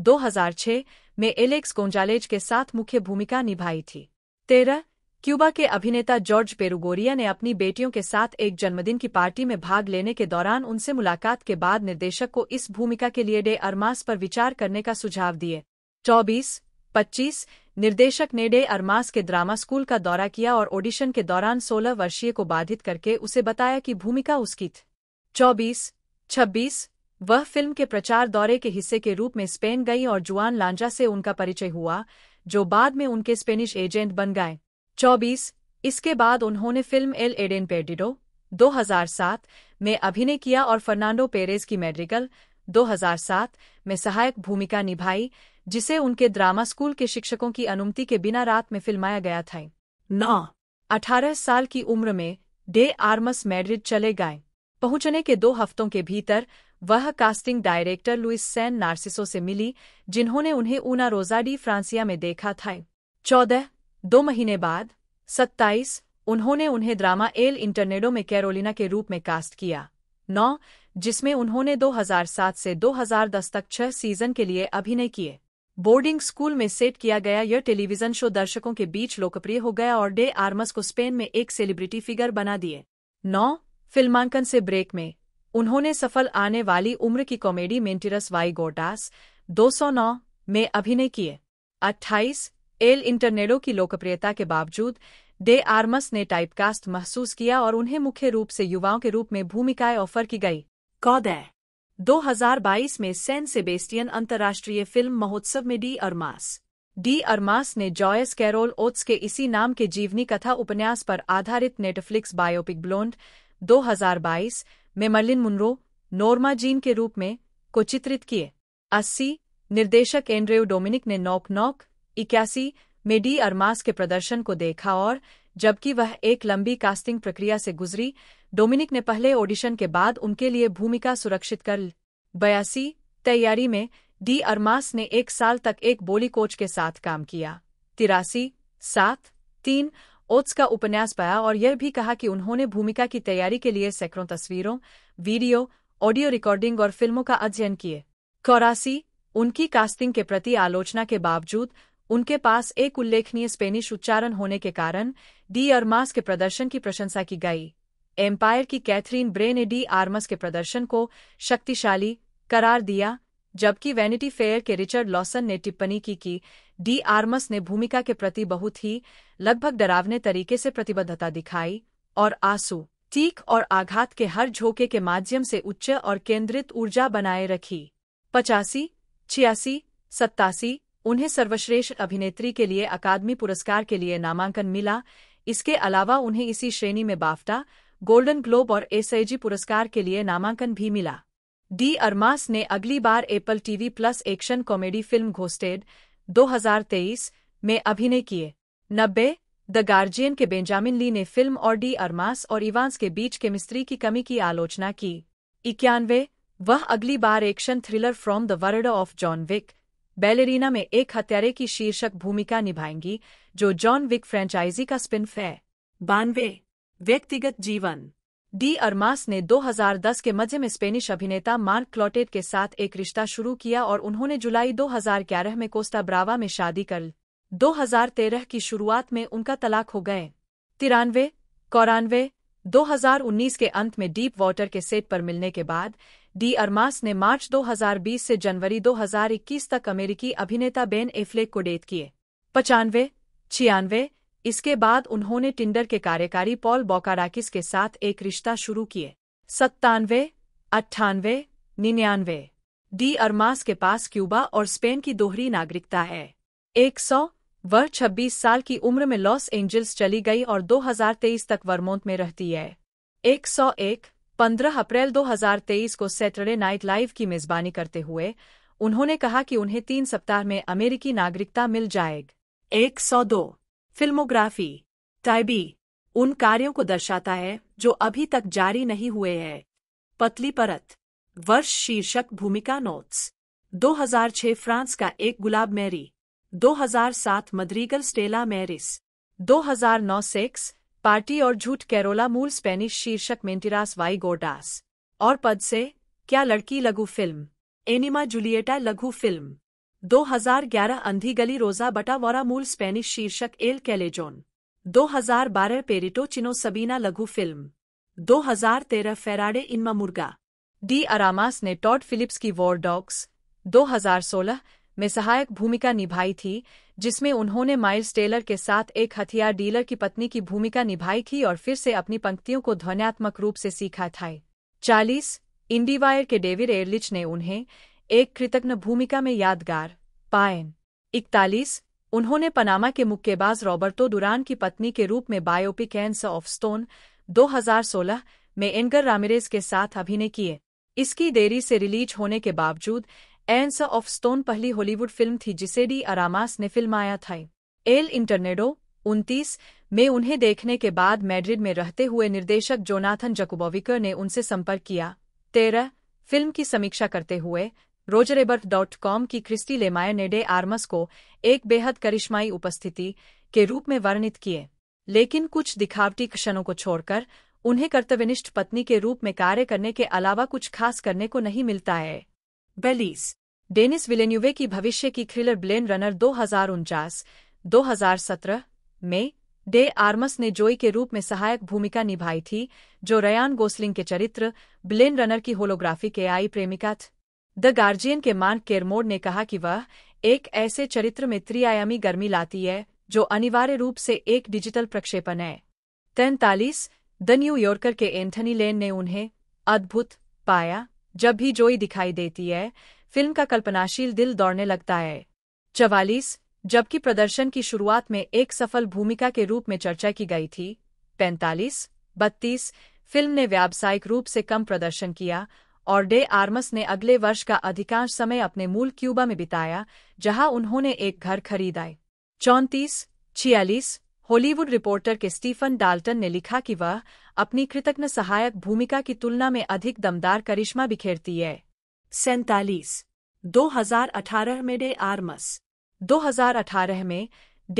Speaker 1: 2006 में एलेक्स गोंजालेज के साथ मुख्य भूमिका निभाई थी तेरह क्यूबा के अभिनेता जॉर्ज पेरुगोरिया ने अपनी बेटियों के साथ एक जन्मदिन की पार्टी में भाग लेने के दौरान उनसे मुलाकात के बाद निर्देशक को इस भूमिका के लिए डे अरमास पर विचार करने का सुझाव दिए चौबीस पच्चीस निर्देशक ने डे अरमास के ड्रामा स्कूल का दौरा किया और ऑडिशन के दौरान सोलह वर्षीय को बाधित करके उसे बताया कि भूमिका उसकी थी चौबीस छब्बीस वह फिल्म के प्रचार दौरे के हिस्से के रूप में स्पेन गई और जुआन लांजा से उनका परिचय हुआ जो बाद में उनके स्पेनिश एजेंट बन गए 24 इसके बाद उन्होंने फिल्म एल एडेन पेडिडो 2007 में अभिनय किया और फर्नांडो पेरेज की मेड्रिकल 2007 में सहायक भूमिका निभाई जिसे उनके ड्रामा स्कूल के शिक्षकों की अनुमति के बिना रात में फिल्माया गया था नौ अठारह साल की उम्र में डे आर्मस मैड्रिड चले गए पहुंचने के दो हफ्तों के भीतर वह casting director Luis San Narciso से मिली जिन्होंने उन्हें ऊना रोजाडी फ्रांसिया में देखा था चौदह दो महीने बाद 27 उन्होंने उन्हें ड्रामा एल इंटरनेडो में कैरोलिना के रूप में कास्ट किया नौ जिसमें उन्होंने 2007 से 2010 तक छह सीजन के लिए अभिनय किए बोर्डिंग स्कूल में सेट किया गया यह टेलीविजन शो दर्शकों के बीच लोकप्रिय हो गया और डे आर्मस को स्पेन में एक सेलिब्रिटी फिगर बना दिए नौ फिल्मांकन से ब्रेक में उन्होंने सफल आने वाली उम्र की कॉमेडी मेंटिरस वाई गोटास 209 में अभिनय किए अट्ठाईस एल इंटरनेडो की लोकप्रियता के बावजूद डे आर्मस ने टाइपकास्ट महसूस किया और उन्हें मुख्य रूप से युवाओं के रूप में भूमिकाएं ऑफर की गई हजार बाईस में सेन सेबेस्टियन अंतर्राष्ट्रीय फिल्म महोत्सव में डी अरमास डी अरमास ने जॉयस कैरोल ओट्स के इसी नाम के जीवनी कथा उपन्यास पर आधारित नेटफ्लिक्स बायोपिक ब्लोंड 2022 में मर्लिन मुनरो नोर्मा जीन के रूप में को चित्रित किए अस्सी निर्देशक एंड्रेव डोमिनिक ने नॉक नॉक इक्यासी में डी अरमास के प्रदर्शन को देखा और जबकि वह एक लंबी कास्टिंग प्रक्रिया से गुजरी डोमिनिक ने पहले ऑडिशन के बाद उनके लिए भूमिका सुरक्षित कर बयासी तैयारी में डी अरमास ने एक साल तक एक बोली कोच के साथ काम किया तिरासी सात तीन ओट्स का उपन्यास पाया और यह भी कहा कि उन्होंने भूमिका की तैयारी के लिए सैकड़ों तस्वीरों वीडियो ऑडियो रिकॉर्डिंग और फिल्मों का अध्ययन किए चौरासी उनकी कास्टिंग के प्रति आलोचना के बावजूद उनके पास एक उल्लेखनीय स्पेनिश उच्चारण होने के कारण डी अरमास के प्रदर्शन की प्रशंसा की गई एम्पायर की कैथरीन ब्रे ने डी आर्मस के प्रदर्शन को शक्तिशाली करार दिया जबकि वैनिटी फेयर के रिचर्ड लॉसन ने टिप्पणी की कि डी आर्मस ने भूमिका के प्रति बहुत ही लगभग डरावने तरीके से प्रतिबद्धता दिखाई और आंसू चीख और आघात के हर झोंके के माध्यम से उच्च और केंद्रित ऊर्जा बनाए रखी पचासी छियासी सत्तासी उन्हें सर्वश्रेष्ठ अभिनेत्री के लिए अकादमी पुरस्कार के लिए नामांकन मिला इसके अलावा उन्हें इसी श्रेणी में बाफ्टा गोल्डन ग्लोब और एसआईजी पुरस्कार के लिए नामांकन भी मिला डी अरमास ने अगली बार Apple TV plus action comedy film Ghosted 2023 में अभिनय किए नब्बे द गार्जियन के बेंजामिन ली ने फिल्म और डी अरमास और इवांस के बीच केमिस्ट्री की कमी की आलोचना की इक्यानवे वह अगली बार action thriller from the World of John Wick Ballerina में एक हत्यारे की शीर्षक भूमिका निभाएंगी जो जॉन विक फ्रेंचाइजी का स्पिन है बानवे व्यक्तिगत जीवन डी अरमास ने 2010 के मध्य में स्पेनिश अभिनेता मार्क क्लॉटेट के साथ एक रिश्ता शुरू किया और उन्होंने जुलाई 2011 में कोस्टा ब्रावा में शादी कर 2013 की शुरुआत में उनका तलाक हो गए तिरानवे कौरानवे 2019 के अंत में डीप वाटर के सेट पर मिलने के बाद डी अरमास ने मार्च 2020 से जनवरी 2021 तक अमेरिकी अभिनेता बेन एफ्लेक को डेट किए पचानवे छियानवे इसके बाद उन्होंने टिंडर के कार्यकारी पॉल बोकाराकिस के साथ एक रिश्ता शुरू किए सत्तानवे अट्ठानवे निन्यानवे डी अरमास के पास क्यूबा और स्पेन की दोहरी नागरिकता है एक सौ वह छब्बीस साल की उम्र में लॉस एंजल्स चली गई और 2023 तक वर्मोंत में रहती है एक सौ एक 15 अप्रैल 2023 को सैटरडे नाइट लाइव की मेजबानी करते हुए उन्होंने कहा कि उन्हें तीन सप्ताह में अमेरिकी नागरिकता मिल जाएगी एक सौ दो फिल्मोग्राफी टाइबी उन कार्यों को दर्शाता है जो अभी तक जारी नहीं हुए हैं पतली परत वर्ष शीर्षक भूमिका नोट्स 2006 फ्रांस का एक गुलाब Mary 2007 Madrigal Stella Maris 2009 sex party और झूठ कैरोला मूल स्पेनिश शीर्षक मेंटिरास वाई गोडास और पद से क्या लड़की लघु फिल्म एनिमा जूलिएटा लघु फिल्म 2011 अंधी गली रोजा बटावरा मूल स्पेनिश शीर्षक एल कैलेजोन 2012 पेरिटो चिनो सबीना लघु फिल्म 2013 फेराडे इनमा मुर्गा डी अरामास ने टॉड फिलिप्स की वॉर डॉग्स 2016 में सहायक भूमिका निभाई थी जिसमें उन्होंने माइल्स टेलर के साथ एक हथियार डीलर की पत्नी की भूमिका निभाई थी और फिर से अपनी पंक्तियों को ध्वनियात्मक रूप से सीखा था चालीस इंडीवायर के डेविड एयरलिच ने उन्हें एक कृतज्ञ भूमिका में यादगार पायन इकतालीस उन्होंने पनामा के मुक्केबाज रॉबर्टो डुरान की पत्नी के रूप में बायोपिक एंस ऑफ स्टोन 2016 में एंगर रामिरेज के साथ अभिनय किए इसकी देरी से रिलीज होने के बावजूद एंस ऑफ स्टोन पहली हॉलीवुड फिल्म थी जिसे डी अरामास ने फिल्माया था एल इंटरनेडो 29 में उन्हें देखने के बाद मैड्रिड में रहते हुए निर्देशक जोनाथन जकुबोविकर ने उनसे संपर्क किया तेरह फिल्म की समीक्षा करते हुए रोजरेबर्थ डॉट कॉम की क्रिस्टी लेमायर ने डे आर्मस को एक बेहद करिश्माई उपस्थिति के रूप में वर्णित किए लेकिन कुछ दिखावटी क्षणों को छोड़कर उन्हें कर्तव्यनिष्ठ पत्नी के रूप में कार्य करने के अलावा कुछ खास करने को नहीं मिलता है बेलीस डेनिस विलेन्युवे की भविष्य की थ्रिलर ब्लेन रनर दो हजार उनचास दो हजार सत्रह में डे आर्मस ने जोई के रूप में सहायक भूमिका निभाई थी जो रयान गोसलिंग के चरित्र ब्लेन रनर की होलोग्राफी के आई प्रेमिका थ द गार्जियन के मार्क केरमोड ने कहा कि वह एक ऐसे चरित्र में त्रिआयामी गर्मी लाती है जो अनिवार्य रूप से एक डिजिटल प्रक्षेपण है तैंतालीस द न्यूयॉर्कर के एंथनी लेन ने उन्हें अद्भुत पाया जब भी जोई दिखाई देती है फिल्म का कल्पनाशील दिल दौड़ने लगता है चवालीस जबकि प्रदर्शन की शुरुआत में एक सफल भूमिका के रूप में चर्चा की गई थी पैंतालीस बत्तीस फिल्म ने व्यावसायिक रूप से कम प्रदर्शन किया और डे आर्मस ने अगले वर्ष का अधिकांश समय अपने मूल क्यूबा में बिताया जहां उन्होंने एक घर खरीदाए चौंतीस छियालीस हॉलीवुड रिपोर्टर के स्टीफन डाल्टन ने लिखा कि वह अपनी कृतज्ञ सहायक भूमिका की तुलना में अधिक दमदार करिश्मा बिखेरती है सैतालीस 2018 में डे आर्मस 2018 में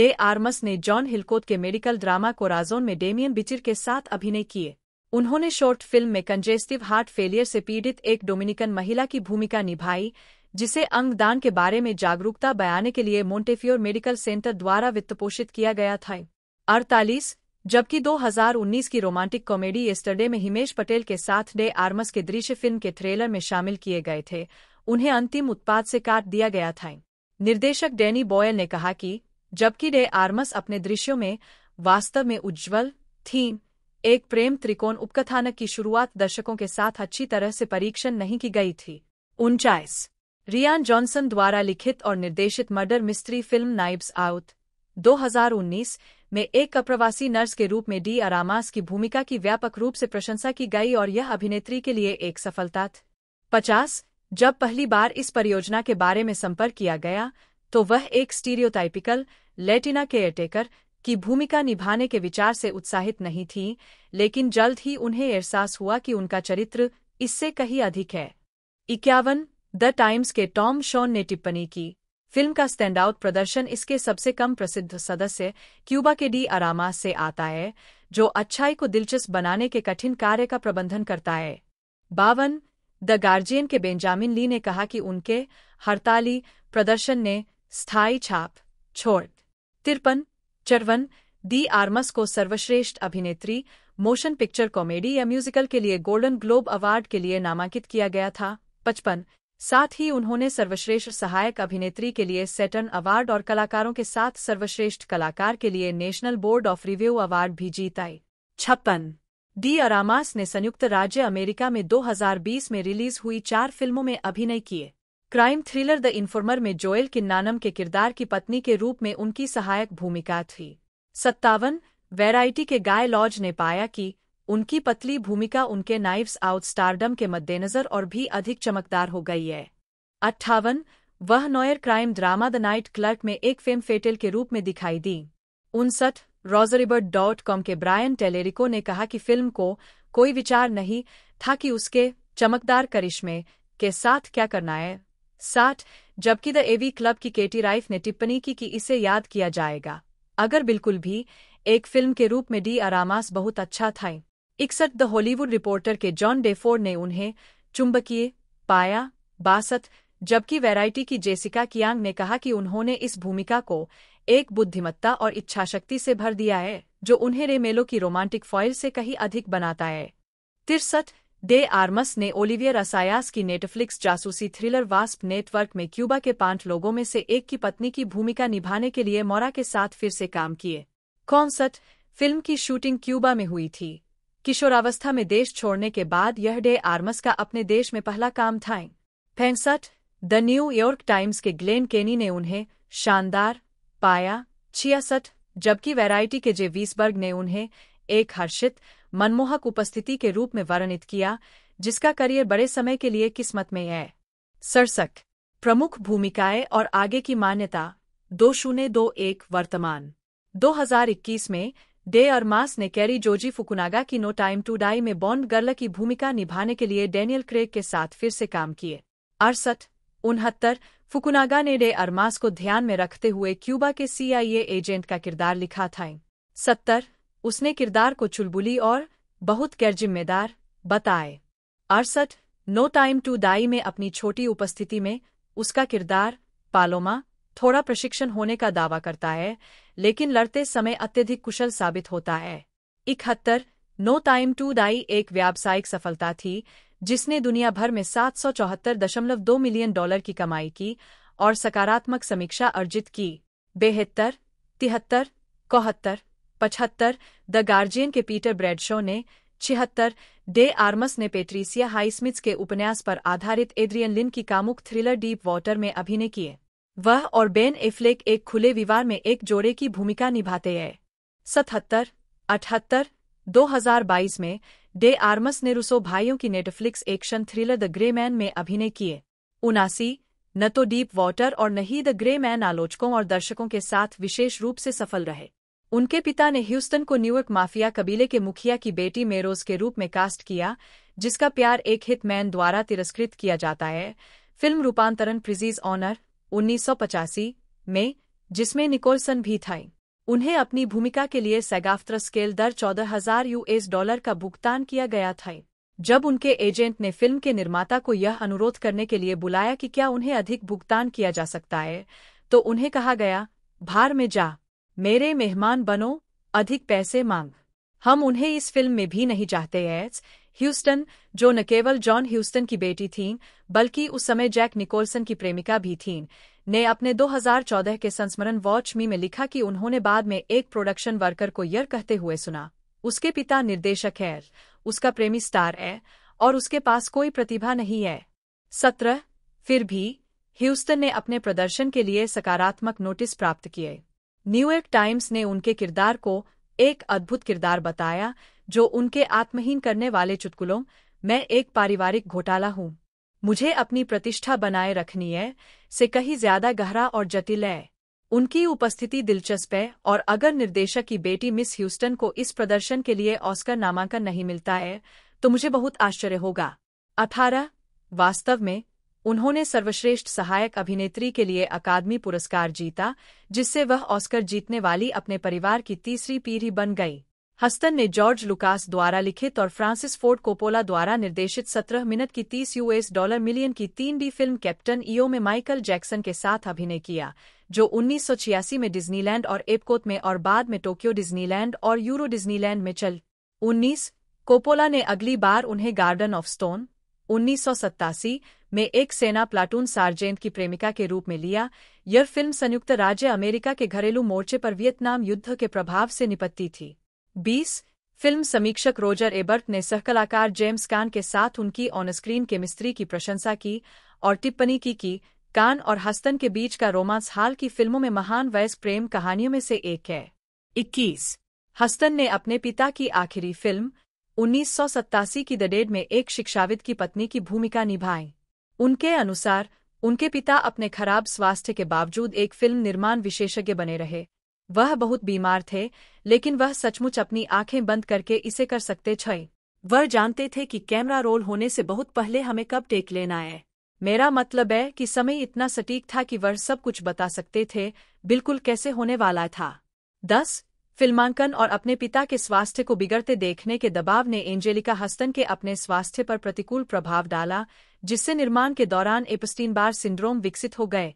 Speaker 1: डे आर्मस ने जॉन हिलकोत के मेडिकल ड्रामा कोराजोन में डेमियन बिचिर के साथ अभिनय किए उन्होंने शॉर्ट फिल्म में कंजेस्टिव हार्ट फेलियर से पीड़ित एक डोमिनिकन महिला की भूमिका निभाई जिसे अंगदान के बारे में जागरूकता बयाने के लिए मोन्टेफ्योर मेडिकल सेंटर द्वारा वित्त पोषित किया गया था अड़तालीस जबकि 2019 की रोमांटिक कॉमेडी एस्टरडे में हिमेश पटेल के साथ डे आर्मस के दृश्य फिल्म के थ्रिलर में शामिल किए गए थे उन्हें अंतिम उत्पाद से काट दिया गया था निर्देशक डैनी बॉयल ने कहा कि जबकि डे आर्मस अपने दृश्यों में वास्तव में उज्ज्वल थी एक प्रेम त्रिकोण उपकथानक की शुरुआत दर्शकों के साथ अच्छी तरह से परीक्षण नहीं की गई थी उनचास रियान जॉनसन द्वारा लिखित और निर्देशित murder mystery film Knives Out 2019 में एक अप्रवासी नर्स के रूप में डी आरामास की भूमिका की व्यापक रूप से प्रशंसा की गई और यह अभिनेत्री के लिए एक सफलता थी पचास जब पहली बार इस परियोजना के बारे में संपर्क किया गया तो वह एक स्टीरियोटाइपिकल लेटिना केयरटेकर की भूमिका निभाने के विचार से उत्साहित नहीं थी लेकिन जल्द ही उन्हें एहसास हुआ कि उनका चरित्र इससे कहीं अधिक है इक्यावन द टाइम्स के टॉम शॉन ने टिप्पणी की फिल्म का स्टैंड आउट प्रदर्शन इसके सबसे कम प्रसिद्ध सदस्य क्यूबा के डी आरामा से आता है जो अच्छाई को दिलचस्प बनाने के कठिन कार्य का प्रबंधन करता है बावन द गार्जियन के बेंजामिन ली ने कहा कि उनके हड़ताली प्रदर्शन ने स्थायी छाप छोड़ तिरपन चरवन दी आर्मस को सर्वश्रेष्ठ अभिनेत्री मोशन पिक्चर कॉमेडी या म्यूजिकल के लिए गोल्डन ग्लोब अवार्ड के लिए नामांकित किया गया था पचपन साथ ही उन्होंने सर्वश्रेष्ठ सहायक अभिनेत्री के लिए सेटन अवार्ड और कलाकारों के साथ सर्वश्रेष्ठ कलाकार के लिए National Board of Review Award भी जीताए छप्पन डी अरामास ने संयुक्त राज्य अमेरिका में 2020 में रिलीज हुई चार फिल्मों में अभिनय किए क्राइम थ्रिलर द इन्फॉर्मर में जोएल किन्नानम के किरदार की पत्नी के रूप में उनकी सहायक भूमिका थी सत्तावन वैरायटी के गाय लॉज ने पाया कि उनकी पतली भूमिका उनके नाइव्स आउट स्टारडम के मद्देनजर और भी अधिक चमकदार हो गई है अट्ठावन वह noir crime drama The Night Clerk में एक फेम फेटेल के रूप में दिखाई दी उनसठ रॉजरिबर्ट डॉट कॉम के ब्रायन टेलेरिको ने कहा कि फिल्म को कोई विचार नहीं था कि उसके चमकदार करिश्मे के साथ क्या करना है साठ जबकि द एवी क्लब की केटी राइफ ने टिप्पणी की कि इसे याद किया जाएगा अगर बिल्कुल भी एक फिल्म के रूप में डी आरामास बहुत अच्छा था इकसठ द हॉलीवुड रिपोर्टर के जॉन डेफोर ने उन्हें चुंबकीय पाया बासत जबकि वैरायटी की जेसिका कियांग ने कहा कि उन्होंने इस भूमिका को एक बुद्धिमत्ता और इच्छाशक्ति से भर दिया है जो उन्हें रेमेलो की रोमांटिक फॉयल से कहीं अधिक बनाता है तिरसठ डे आर्मस ने ओलिवियर असायास की नेटफ्लिक्स जासूसी थ्रिलर वास्प नेटवर्क में क्यूबा के पांच लोगों में से एक की पत्नी की भूमिका निभाने के लिए मोरा के साथ फिर से काम किए कॉन्सर्ट फिल्म की शूटिंग क्यूबा में हुई थी किशोरावस्था में देश छोड़ने के बाद यह डे आर्मस का अपने देश में पहला काम था पैंसठ द न्यूयॉर्क टाइम्स के ग्लेन केनी ने उन्हें शानदार पाया छियासठ जबकि वैरायटी के जे वीसबर्ग ने उन्हें एक हर्षित मनमोहक उपस्थिति के रूप में वर्णित किया जिसका करियर बड़े समय के लिए किस्मत में है सरसक प्रमुख भूमिकाएं और आगे की मान्यता दो शून्य दो एक वर्तमान 2021 में डे अरमास ने कैरी जोजी फुकुनागा की नो टाइम टू डाई में बॉन्ड गर्ल की भूमिका निभाने के लिए डेनियल क्रेग के साथ फिर से काम किए अड़सठ उनहत्तर फुकुनागा ने डे अरमास को ध्यान में रखते हुए क्यूबा के सीआईए एजेंट का किरदार लिखा था सत्तर उसने किरदार को चुलबुली और बहुत गैर जिम्मेदार बताए अड़सठ नो टाइम टू डाई में अपनी छोटी उपस्थिति में उसका किरदार पालोमा थोड़ा प्रशिक्षण होने का दावा करता है लेकिन लड़ते समय अत्यधिक कुशल साबित होता है इकहत्तर नो टाइम टू डाई एक व्यावसायिक सफलता थी जिसने दुनिया भर में सात सौ चौहत्तर दशमलव दो मिलियन डॉलर की कमाई की और सकारात्मक समीक्षा अर्जित की बेहत्तर तिहत्तर कोहत्तर पचहत्तर द गार्जियन के पीटर ब्रेडशो ने छिहत्तर डे आर्मस ने पेट्रीसिया हाईस्मिथ्स के उपन्यास पर आधारित एड्रियन लिन की कामुक थ्रिलर डीप वाटर में अभिनय किए वह और बेन एफ्लेक एक खुले विवार में एक जोड़े की भूमिका निभाते हैं सतहत्तर अठहत्तर 2022 में डे आर्मस ने रूसो भाइयों की Netflix action thriller The Gray Man में अभिनय किए उनासी न तो डीप वॉटर और न ही द ग्रे मैन आलोचकों और दर्शकों के साथ विशेष रूप से सफल रहे उनके पिता ने ह्यूस्टन को न्यूयॉर्क माफिया कबीले के मुखिया की बेटी मेरोज के रूप में कास्ट किया जिसका प्यार एक हित मैन द्वारा तिरस्कृत किया जाता है फिल्म रूपांतरण प्रिजीज ऑनर 1985 में जिसमें निकोलसन भी था उन्हें अपनी भूमिका के लिए सैगाफ्त्र स्केल दर चौदह हजार यूएस डॉलर का भुगतान किया गया था जब उनके एजेंट ने फिल्म के निर्माता को यह अनुरोध करने के लिए बुलाया कि क्या उन्हें अधिक भुगतान किया जा सकता है तो उन्हें कहा गया भार में जा मेरे मेहमान बनो अधिक पैसे मांग हम उन्हें इस फिल्म में भी नहीं चाहते हैं ह्यूस्टन जो न केवल जॉन ह्यूस्टन की बेटी थीं बल्कि उस समय जैक निकोलसन की प्रेमिका भी थीं ने अपने 2014 के संस्मरण वॉच मी में लिखा कि उन्होंने बाद में एक प्रोडक्शन वर्कर को यर कहते हुए सुना उसके पिता निर्देशक है उसका प्रेमी स्टार है और उसके पास कोई प्रतिभा नहीं है सत्रह फिर भी ह्यूस्टन ने अपने प्रदर्शन के लिए सकारात्मक नोटिस प्राप्त किए न्यूयॉर्क टाइम्स ने उनके किरदार को एक अद्भुत किरदार बताया जो उनके आत्महीन करने वाले चुटकुलों मैं एक पारिवारिक घोटाला हूँ मुझे अपनी प्रतिष्ठा बनाए रखनी है से कहीं ज्यादा गहरा और जटिल है उनकी उपस्थिति दिलचस्प है और अगर निर्देशक की बेटी मिस ह्यूस्टन को इस प्रदर्शन के लिए ऑस्कर नामांकन नहीं मिलता है तो मुझे बहुत आश्चर्य होगा अठारह वास्तव में उन्होंने सर्वश्रेष्ठ सहायक अभिनेत्री के लिए अकादमी पुरस्कार जीता जिससे वह ऑस्कर जीतने वाली अपने परिवार की तीसरी पीढ़ी बन गई हस्तन ने जॉर्ज लुकास द्वारा लिखित और फ्रांसिस फोर्ड कोपोला द्वारा निर्देशित 17 मिनट की 30 यूएस डॉलर मिलियन की तीन डी फिल्म कैप्टन ईओ में माइकल जैक्सन के साथ अभिनय किया जो उन्नीस में डिज्नीलैंड और एपकोत में और बाद में टोक्यो डिज्नीलैंड और यूरो डिज्नीलैंड में चल उन्नीस कोपोला ने अगली बार उन्हें गार्डन ऑफ स्टोन उन्नीस में एक सेना प्लाटून सार्जेंट की प्रेमिका के रूप में लिया यह फिल्म संयुक्त राज्य अमेरिका के घरेलू मोर्चे पर वियतनाम युद्ध के प्रभाव से निपटती थी बीस फिल्म समीक्षक रोजर एबर्ट ने सहकलाकार जेम्स कान के साथ उनकी ऑन के केमिस्ट्री की प्रशंसा की और टिप्पणी की कि कान और हस्तन के बीच का रोमांस हाल की फिल्मों में महान वयस्क प्रेम कहानियों में से एक है इक्कीस हस्तन ने अपने पिता की आखिरी फिल्म उन्नीस की द डेड में एक शिक्षाविद की पत्नी की भूमिका निभाई उनके अनुसार उनके पिता अपने खराब स्वास्थ्य के बावजूद एक फिल्म निर्माण विशेषज्ञ बने रहे वह बहुत बीमार थे लेकिन वह सचमुच अपनी आंखें बंद करके इसे कर सकते छय वह जानते थे कि कैमरा रोल होने से बहुत पहले हमें कब टेक लेना है मेरा मतलब है कि समय इतना सटीक था कि वह सब कुछ बता सकते थे बिल्कुल कैसे होने वाला था दस फिल्मांकन और अपने पिता के स्वास्थ्य को बिगड़ते देखने के दबाव ने एंजेलिका हस्तन के अपने स्वास्थ्य पर प्रतिकूल प्रभाव डाला जिससे निर्माण के दौरान एपस्टीन बार सिंड्रोम विकसित हो गए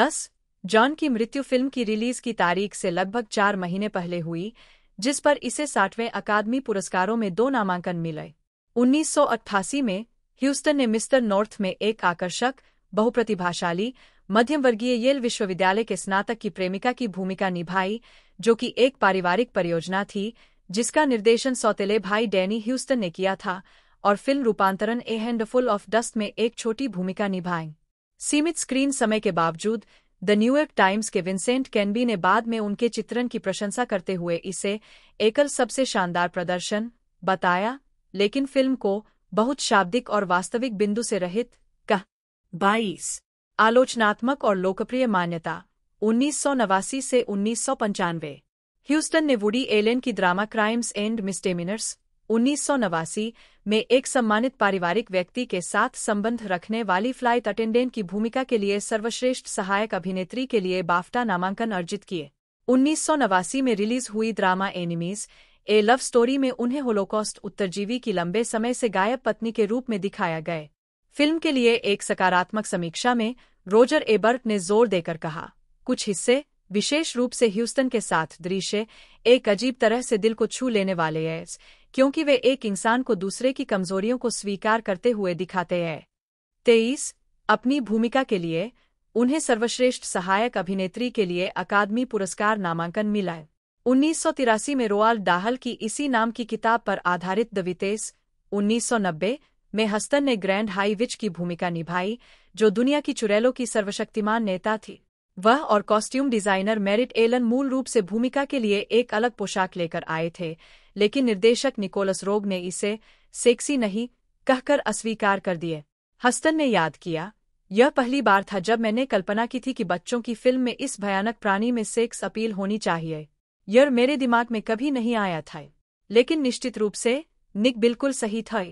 Speaker 1: दस जॉन की मृत्यु फिल्म की रिलीज की तारीख से लगभग चार महीने पहले हुई जिस पर इसे साठवें अकादमी पुरस्कारों में दो नामांकन मिले उन्नीस में ह्यूस्टन ने मिस्टर नॉर्थ में एक आकर्षक बहुप्रतिभाशाली मध्यम वर्गीय येल विश्वविद्यालय के स्नातक की प्रेमिका की भूमिका निभाई जो कि एक पारिवारिक परियोजना थी जिसका निर्देशन सौतेले भाई डैनी ह्यूस्टन ने किया था और फिल्म रूपांतरण ए हैंडफुल ऑफ डस्ट में एक छोटी भूमिका निभाई सीमित स्क्रीन समय के बावजूद द न्यूयॉर्क टाइम्स के विंसेंट कैनबी ने बाद में उनके चित्रण की प्रशंसा करते हुए इसे एकल सबसे शानदार प्रदर्शन बताया लेकिन फिल्म को बहुत शाब्दिक और वास्तविक बिंदु से रहित कह बाईस आलोचनात्मक और लोकप्रिय मान्यता उन्नीस से उन्नीस ह्यूस्टन ने वुडी एलेन की ड्रामा क्राइम्स एंड मिस्टेमिनर्स उन्नीस में एक सम्मानित पारिवारिक व्यक्ति के साथ संबंध रखने वाली फ्लाइट अटेंडेंट की भूमिका के लिए सर्वश्रेष्ठ सहायक अभिनेत्री के लिए बाफ्टा नामांकन अर्जित किए उन्नीस में रिलीज हुई ड्रामा एनिमीज ए लव स्टोरी में उन्हें होलोकॉस्ट उत्तरजीवी की लंबे समय से गायब पत्नी के रूप में दिखाया गए फिल्म के लिए एक सकारात्मक समीक्षा में रोजर एबर्ट ने जोर देकर कहा कुछ हिस्से विशेष रूप से ह्यूस्टन के साथ दृश्य एक अजीब तरह से दिल को छू लेने वाले है क्योंकि वे एक इंसान को दूसरे की कमजोरियों को स्वीकार करते हुए दिखाते हैं तेईस अपनी भूमिका के लिए उन्हें सर्वश्रेष्ठ सहायक अभिनेत्री के लिए अकादमी पुरस्कार नामांकन मिला है उन्नीस में रोआल डाहल की इसी नाम की किताब पर आधारित दवितेस उन्नीस में हस्तन ने ग्रैंड हाईविच की भूमिका निभाई जो दुनिया की चुरैलों की सर्वशक्तिमान नेता थी वह और कॉस्ट्यूम डिजाइनर मेरिट एलन मूल रूप से भूमिका के लिए एक अलग पोशाक लेकर आए थे लेकिन निर्देशक निकोलस रोग ने इसे सेक्सी नहीं कहकर अस्वीकार कर दिए हस्तन ने याद किया यह पहली बार था जब मैंने कल्पना की थी कि बच्चों की फिल्म में इस भयानक प्राणी में सेक्स अपील होनी चाहिए यह मेरे दिमाग में कभी नहीं आया था लेकिन निश्चित रूप से निक बिल्कुल सही था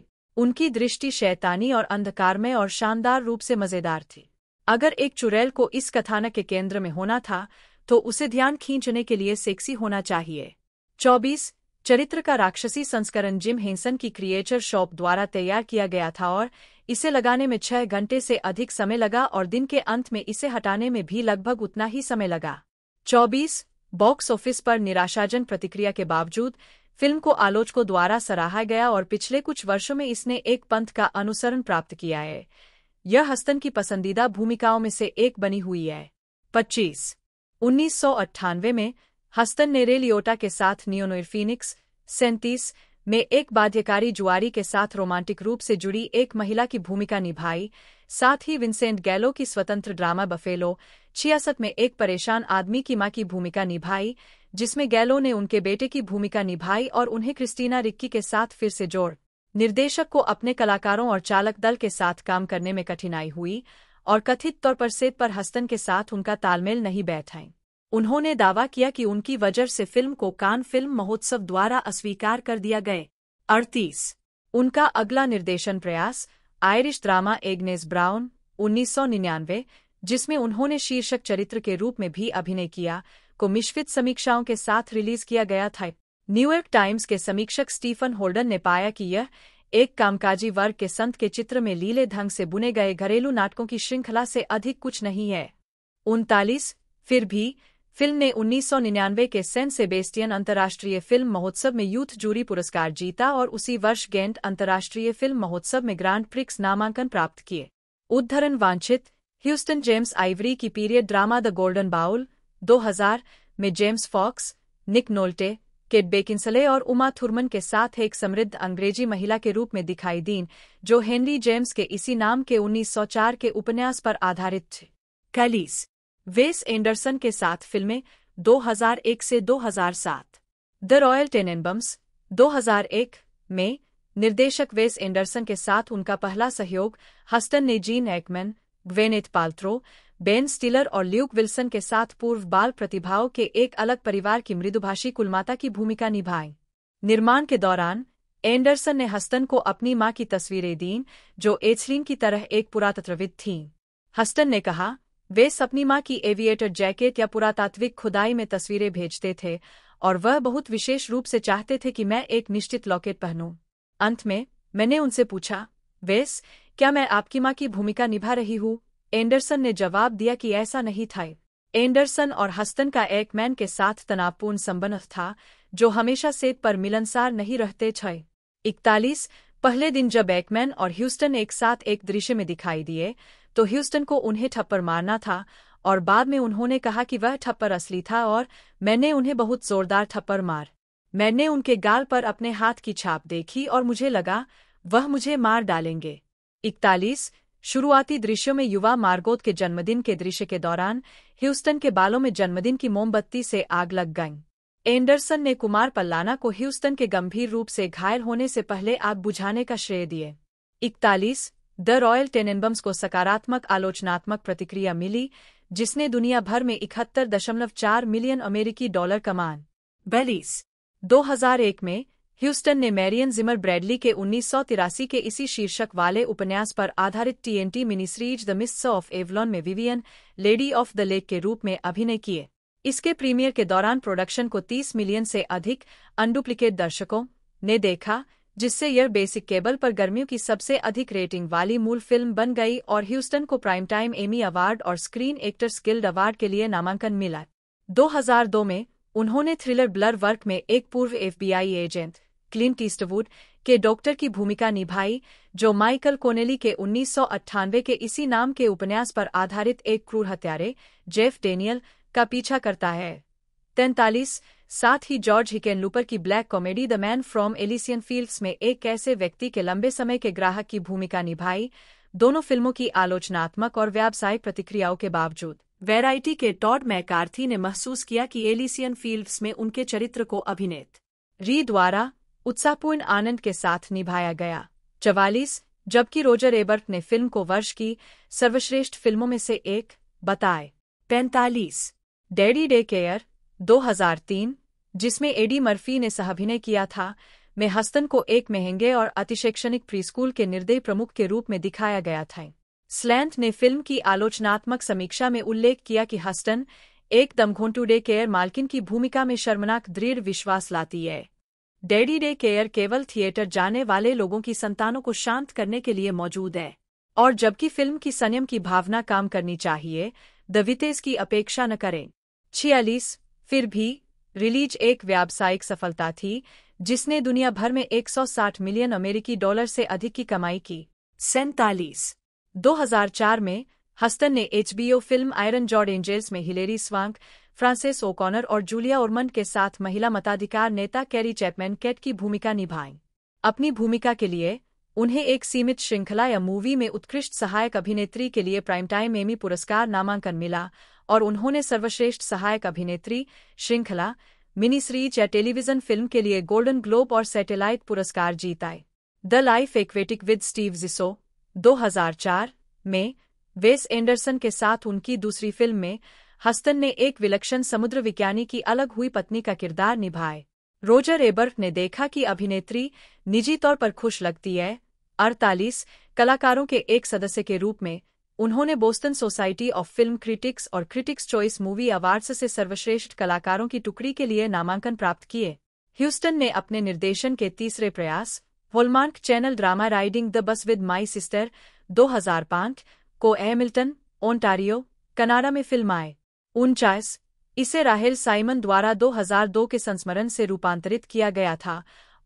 Speaker 1: उनकी दृष्टि शैतानी और अंधकारमय और शानदार रूप से मजेदार थी अगर एक चुड़ैल को इस कथानक के केंद्र में होना था तो उसे ध्यान खींचने के लिए सेक्सी होना चाहिए चौबीस चरित्र का राक्षसी संस्करण जिम हेंसन की क्रिएचर शॉप द्वारा तैयार किया गया था और इसे लगाने में छह घंटे से अधिक समय लगा और दिन के अंत में इसे हटाने में भी लगभग उतना ही समय लगा 24 बॉक्स ऑफिस पर निराशाजन प्रतिक्रिया के बावजूद फिल्म को आलोचकों द्वारा सराहा गया और पिछले कुछ वर्षों में इसने एक पंथ का अनुसरण प्राप्त किया है यह हस्तन की पसंदीदा भूमिकाओं में से एक बनी हुई है पच्चीस उन्नीस में हस्तन ने रेलियोटा के साथ नियोनोरफिनिक्स सैंतीस में एक बाध्यकारी जुआरी के साथ रोमांटिक रूप से जुड़ी एक महिला की भूमिका निभाई साथ ही विंसेंट गैलो की स्वतंत्र ड्रामा बफेलो छियासठ में एक परेशान आदमी की मां की भूमिका निभाई जिसमें गैलो ने उनके बेटे की भूमिका निभाई और उन्हें क्रिस्टीना रिक्की के साथ फिर से जोड़ निर्देशक को अपने कलाकारों और चालक दल के साथ काम करने में कठिनाई हुई और कथित तौर पर सेत पर हस्तन के साथ उनका तालमेल नहीं बैठाएं उन्होंने दावा किया कि उनकी वजह से फिल्म को कान फिल्म महोत्सव द्वारा अस्वीकार कर दिया गए अड़तीस उनका अगला निर्देशन प्रयास आयरिश ड्रामा एग्नेस ब्राउन 1999, जिसमें उन्होंने शीर्षक चरित्र के रूप में भी अभिनय किया को मिश्रित समीक्षाओं के साथ रिलीज किया गया था न्यूयॉर्क टाइम्स के समीक्षक स्टीफन होल्डन ने पाया कि यह एक कामकाजी वर्ग के संत के चित्र में लीले ढंग से बुने गए घरेलू नाटकों की श्रृंखला से अधिक कुछ नहीं है उनतालीस फिर भी फिल्म ने 1999 के सेंट सेबेस्टियन अंतर्राष्ट्रीय फिल्म महोत्सव में यूथ जूरी पुरस्कार जीता और उसी वर्ष गेंट अंतर्राष्ट्रीय फिल्म महोत्सव में ग्रांड प्रिक्स नामांकन प्राप्त किए उद्धरण वांछित ह्यूस्टन जेम्स आइवरी की period drama The Golden Bowl 2000 में James Fox Nick Nolte Kate Beckinsale और उमा थुरमन के साथ एक समृद्ध अंग्रेजी महिला के रूप में दिखाई दीन जो हेनरी जेम्स के इसी नाम के 1904 के उपन्यास पर आधारित थे कैलीस वेस एंडरसन के साथ फिल्में 2001 से 2007 द रॉयल टेनबम्स 2001 में निर्देशक वेस एंडरसन के साथ उनका पहला सहयोग हस्टन ने Gene Hackman Gwyneth Paltrow Ben Stiller और ल्यूक विल्सन के साथ पूर्व बाल प्रतिभाओं के एक अलग परिवार की मृदुभाषी कुलमाता की भूमिका निभाई निर्माण के दौरान एंडरसन ने हस्टन को अपनी मां की तस्वीरें दीं जो एथलीन की तरह एक पुरातत्वविद थीं हस्टन ने कहा वे सपनी माँ की एविएटर जैकेट या पुरातात्विक खुदाई में तस्वीरें भेजते थे और वह बहुत विशेष रूप से चाहते थे कि मैं एक निश्चित लॉकेट पहनूं। अंत में मैंने उनसे पूछा वेस क्या मैं आपकी माँ की भूमिका निभा रही हूँ एंडरसन ने जवाब दिया कि ऐसा नहीं था एंडरसन और हस्तन का एकमैन के साथ तनावपूर्ण संबंध था जो हमेशा सेत पर मिलनसार नहीं रहते छय इकतालीस पहले दिन जब एकमैन और ह्यूस्टन एक साथ एक दृश्य में दिखाई दिए तो ह्यूस्टन को उन्हें ठप्पर मारना था और बाद में उन्होंने कहा कि वह ठप्पर असली था और मैंने उन्हें बहुत जोरदार ठप्पर मार मैंने उनके गाल पर अपने हाथ की छाप देखी और मुझे लगा वह मुझे मार डालेंगे इकतालीस शुरुआती दृश्यों में युवा मार्गोत के जन्मदिन के दृश्य के दौरान ह्यूस्टन के बालों में जन्मदिन की मोमबत्ती से आग लग गई एंडरसन ने कुमार पल्लाना को ह्यूस्टन के गंभीर रूप से घायल होने से पहले आग बुझाने का श्रेय दिए इकतालीस द रॉयल टेनेनबम्स को सकारात्मक आलोचनात्मक प्रतिक्रिया मिली जिसने दुनिया भर में इकहत्तर दशमलव चार मिलियन अमेरिकी डॉलर कमान बेलीस 2001 में ह्यूस्टन ने मैरियन जिमर ब्रैडली के उन्नीस के इसी शीर्षक वाले उपन्यास पर आधारित TNT miniseries The Mists of Avalon में Viviane Lady of the Lake के रूप में अभिनय किए इसके प्रीमियर के दौरान प्रोडक्शन को 30 मिलियन से अधिक अनडुप्लीकेट दर्शकों ने देखा जिससे यह बेसिक केबल पर गर्मियों की सबसे अधिक रेटिंग वाली मूल फिल्म बन गई और ह्यूस्टन को प्राइम टाइम एमी अवार्ड और स्क्रीन एक्टर स्किल्ड अवार्ड के लिए नामांकन मिला 2002 में उन्होंने थ्रिलर ब्लर वर्क में एक पूर्व एफबीआई एजेंट क्लिन टीस्टवुड के डॉक्टर की भूमिका निभाई जो माइकल कोनेली के उन्नीस के इसी नाम के उपन्यास पर आधारित एक क्रूर हत्यारे जेफ डेनियल का पीछा करता है तैंतालीस साथ ही जॉर्ज हिकेन लूपर की black comedy The Man from Elysian Fields में एक ऐसे व्यक्ति के लंबे समय के ग्राहक की भूमिका निभाई दोनों फिल्मों की आलोचनात्मक और व्यावसायिक प्रतिक्रियाओं के बावजूद वैरायटी के टॉड मैकार्थी ने महसूस किया कि एलिसियन फील्ड्स में उनके चरित्र को अभिनेत री द्वारा उत्साहपूर्ण आनंद के साथ निभाया गया चवालीस जबकि रोजर एबर्ट ने फिल्म को वर्ष की सर्वश्रेष्ठ फिल्मों में से एक बताए पैंतालीस डेडी डे केयर 2003, जिसमें एडी मर्फी ने सहाभिनय किया था में हस्तन को एक महंगे और अतिशैक्षणिक प्रीस्कूल के निर्दय प्रमुख के रूप में दिखाया गया था स्लैंट ने फिल्म की आलोचनात्मक समीक्षा में उल्लेख किया कि हस्टन एक दमघोंटू डे केयर मालकिन की भूमिका में शर्मनाक दृढ़ विश्वास लाती है डैडी डे केयर केवल थिएटर जाने वाले लोगों की संतानों को शांत करने के लिए मौजूद है और जबकि फिल्म की संयम की भावना काम करनी चाहिए द की अपेक्षा न करें छियालीस फिर भी रिलीज एक व्यावसायिक सफलता थी जिसने दुनिया भर में 160 मिलियन अमेरिकी डॉलर से अधिक की कमाई की सैतालीस 2004 में हस्तन ने HBO film iron Jawed Angels में हिलेरी स्वांक फ्रांसिस ओकॉनर और जूलिया ओरमंड के साथ महिला मताधिकार नेता कैरी चैपमैन कैट की भूमिका निभाई अपनी भूमिका के लिए उन्हें एक सीमित श्रृंखला या मूवी में उत्कृष्ट सहायक अभिनेत्री के लिए प्राइम टाइम एमी पुरस्कार नामांकन मिला और उन्होंने सर्वश्रेष्ठ सहायक अभिनेत्री श्रृंखला मिनी सीरीज या टेलीविजन फिल्म के लिए गोल्डन ग्लोब और सैटेलाइट पुरस्कार जीताए The life aquatic with Steve Zissou 2004 में वेस एंडरसन के साथ उनकी दूसरी फिल्म में हस्तन ने एक विलक्षण समुद्र विज्ञानी की अलग हुई पत्नी का किरदार निभाए रोजर एबर्फ ने देखा कि अभिनेत्री निजी तौर पर खुश लगती है अड़तालीस कलाकारों के एक सदस्य के रूप में उन्होंने Boston Society of Film Critics और क्रिटिक्स चॉइस मूवी अवार्ड्स से सर्वश्रेष्ठ कलाकारों की टुकड़ी के लिए नामांकन प्राप्त किए ह्यूस्टन ने अपने निर्देशन के तीसरे प्रयास Hallmark Channel drama Riding the Bus with My Sister 2005 को एमिल्टन ओंटारियो कनाडा में फिल्म आए उनचास इसे राहेल साइमन द्वारा 2002 के संस्मरण से रूपांतरित किया गया था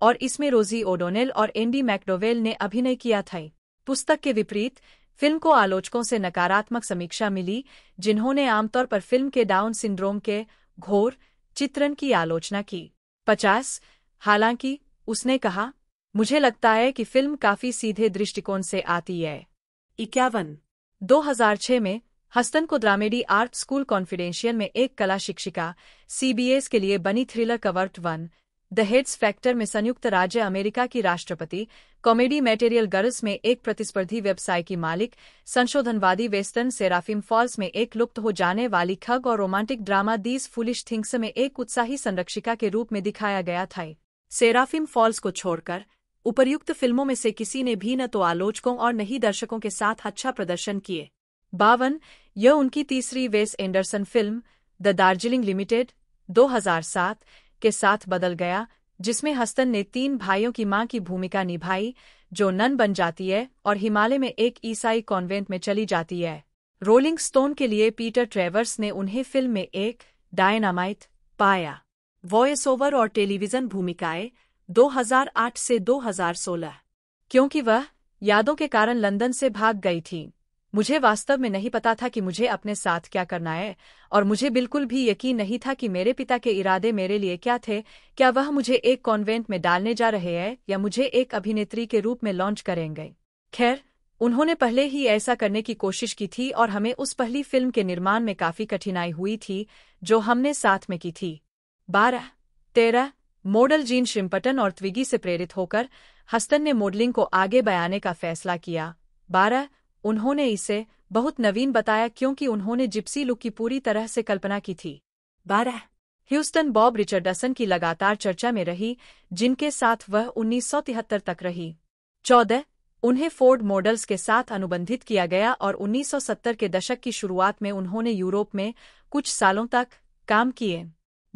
Speaker 1: और इसमें रोजी ओडोनेल और एंडी मैकडोवेल ने अभिनय किया था पुस्तक के विपरीत फिल्म को आलोचकों से नकारात्मक समीक्षा मिली जिन्होंने आमतौर पर फिल्म के डाउन सिंड्रोम के घोर चित्रण की आलोचना की पचास हालांकि उसने कहा मुझे लगता है कि फिल्म काफी सीधे दृष्टिकोण से आती है इक्यावन 2006 में हस्तन को द्रामेडी आर्ट स्कूल कॉन्फिडेंशियल में एक कला शिक्षिका सीबीएस के लिए बनी thriller Covert One The Hades Factor में संयुक्त राज्य अमेरिका की राष्ट्रपति कॉमेडी मेटेरियल गर्ल्स में एक प्रतिस्पर्धी व्यवसाय की मालिक संशोधनवादी वेस्टर्न सेराफिम फॉल्स में एक लुप्त हो जाने वाली खग और romantic drama These Foolish Things में एक उत्साही संरक्षिका के रूप में दिखाया गया था सेराफिम फॉल्स को छोड़कर उपर्युक्त फिल्मों में से किसी ने भी न तो आलोचकों और न ही दर्शकों के साथ अच्छा प्रदर्शन किए बावन यह उनकी तीसरी Wes Anderson film The Darjeeling Limited 2007 के साथ बदल गया जिसमें हस्तन ने तीन भाइयों की मां की भूमिका निभाई जो नन बन जाती है और हिमालय में एक ईसाई कॉन्वेंट में चली जाती है रोलिंग स्टोन के लिए पीटर ट्रेवर्स ने उन्हें फिल्म में एक डायनामाइट पाया वॉयस ओवर और टेलीविजन भूमिकाएं 2008 से 2016 क्योंकि वह यादों के कारण लंदन से भाग गई थी मुझे वास्तव में नहीं पता था कि मुझे अपने साथ क्या करना है और मुझे बिल्कुल भी यकीन नहीं था कि मेरे पिता के इरादे मेरे लिए क्या थे क्या वह मुझे एक कॉन्वेंट में डालने जा रहे हैं या मुझे एक अभिनेत्री के रूप में लॉन्च करेंगे खैर उन्होंने पहले ही ऐसा करने की कोशिश की थी और हमें उस पहली फिल्म के निर्माण में काफी कठिनाई हुई थी जो हमने साथ में की थी बारह तेरह मॉडल जीन शिमपटन और त्विगी से प्रेरित होकर हस्तन ने मॉडलिंग को आगे बयाने का फैसला किया बारह उन्होंने इसे बहुत नवीन बताया क्योंकि उन्होंने जिप्सी लुक की पूरी तरह से कल्पना की थी बारह ह्यूस्टन बॉब रिचर्डसन की लगातार चर्चा में रही जिनके साथ वह 1973 तक रही चौदह उन्हें फोर्ड मॉडल्स के साथ अनुबंधित किया गया और 1970 के दशक की शुरुआत में उन्होंने यूरोप में कुछ सालों तक काम किए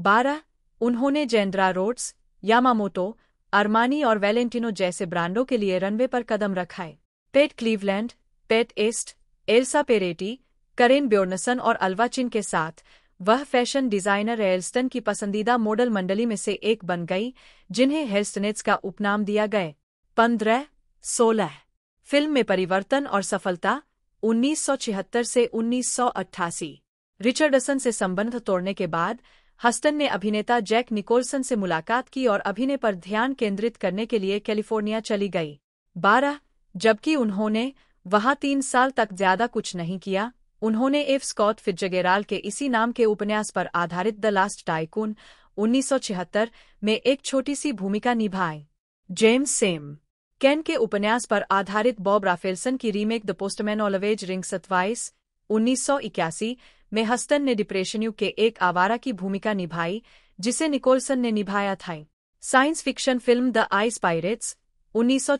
Speaker 1: बारह उन्होंने जेंड्रा रोड्स यामामोटो अरमानी और वेलेंटिनो जैसे ब्रांडों के लिए रनवे पर कदम रखाए Pat Cleveland Pat Ast Elsa Peretti Karen Bjornson और अल्वाचिन के साथ वह फैशन डिजाइनर एल्स्टन की पसंदीदा मॉडल मंडली में से एक बन गई जिन्हें हेल्स्टनेट्स का उपनाम दिया गए पंद्रह सोलह फिल्म में परिवर्तन और सफलता 1976 से 1988 रिचर्डसन से संबंध तोड़ने के बाद हस्टन ने अभिनेता जैक निकोलसन से मुलाकात की और अभिनय पर ध्यान केंद्रित करने के लिए कैलिफोर्निया चली गई बारह जबकि उन्होंने वहां तीन साल तक ज्यादा कुछ नहीं किया उन्होंने एफ स्कॉट फिजगेराल के इसी नाम के उपन्यास पर आधारित द लास्ट टाइकून 1976 में एक छोटी सी भूमिका निभाई जेम्स सेम कैन के उपन्यास पर आधारित बॉब राफेल्सन की remake the postman always ring twice उन्नीस में हस्तन ने डिप्रेशन यू के एक आवारा की भूमिका निभाई जिसे निकोलसन ने निभाया था science fiction film the ice pirates उन्नीस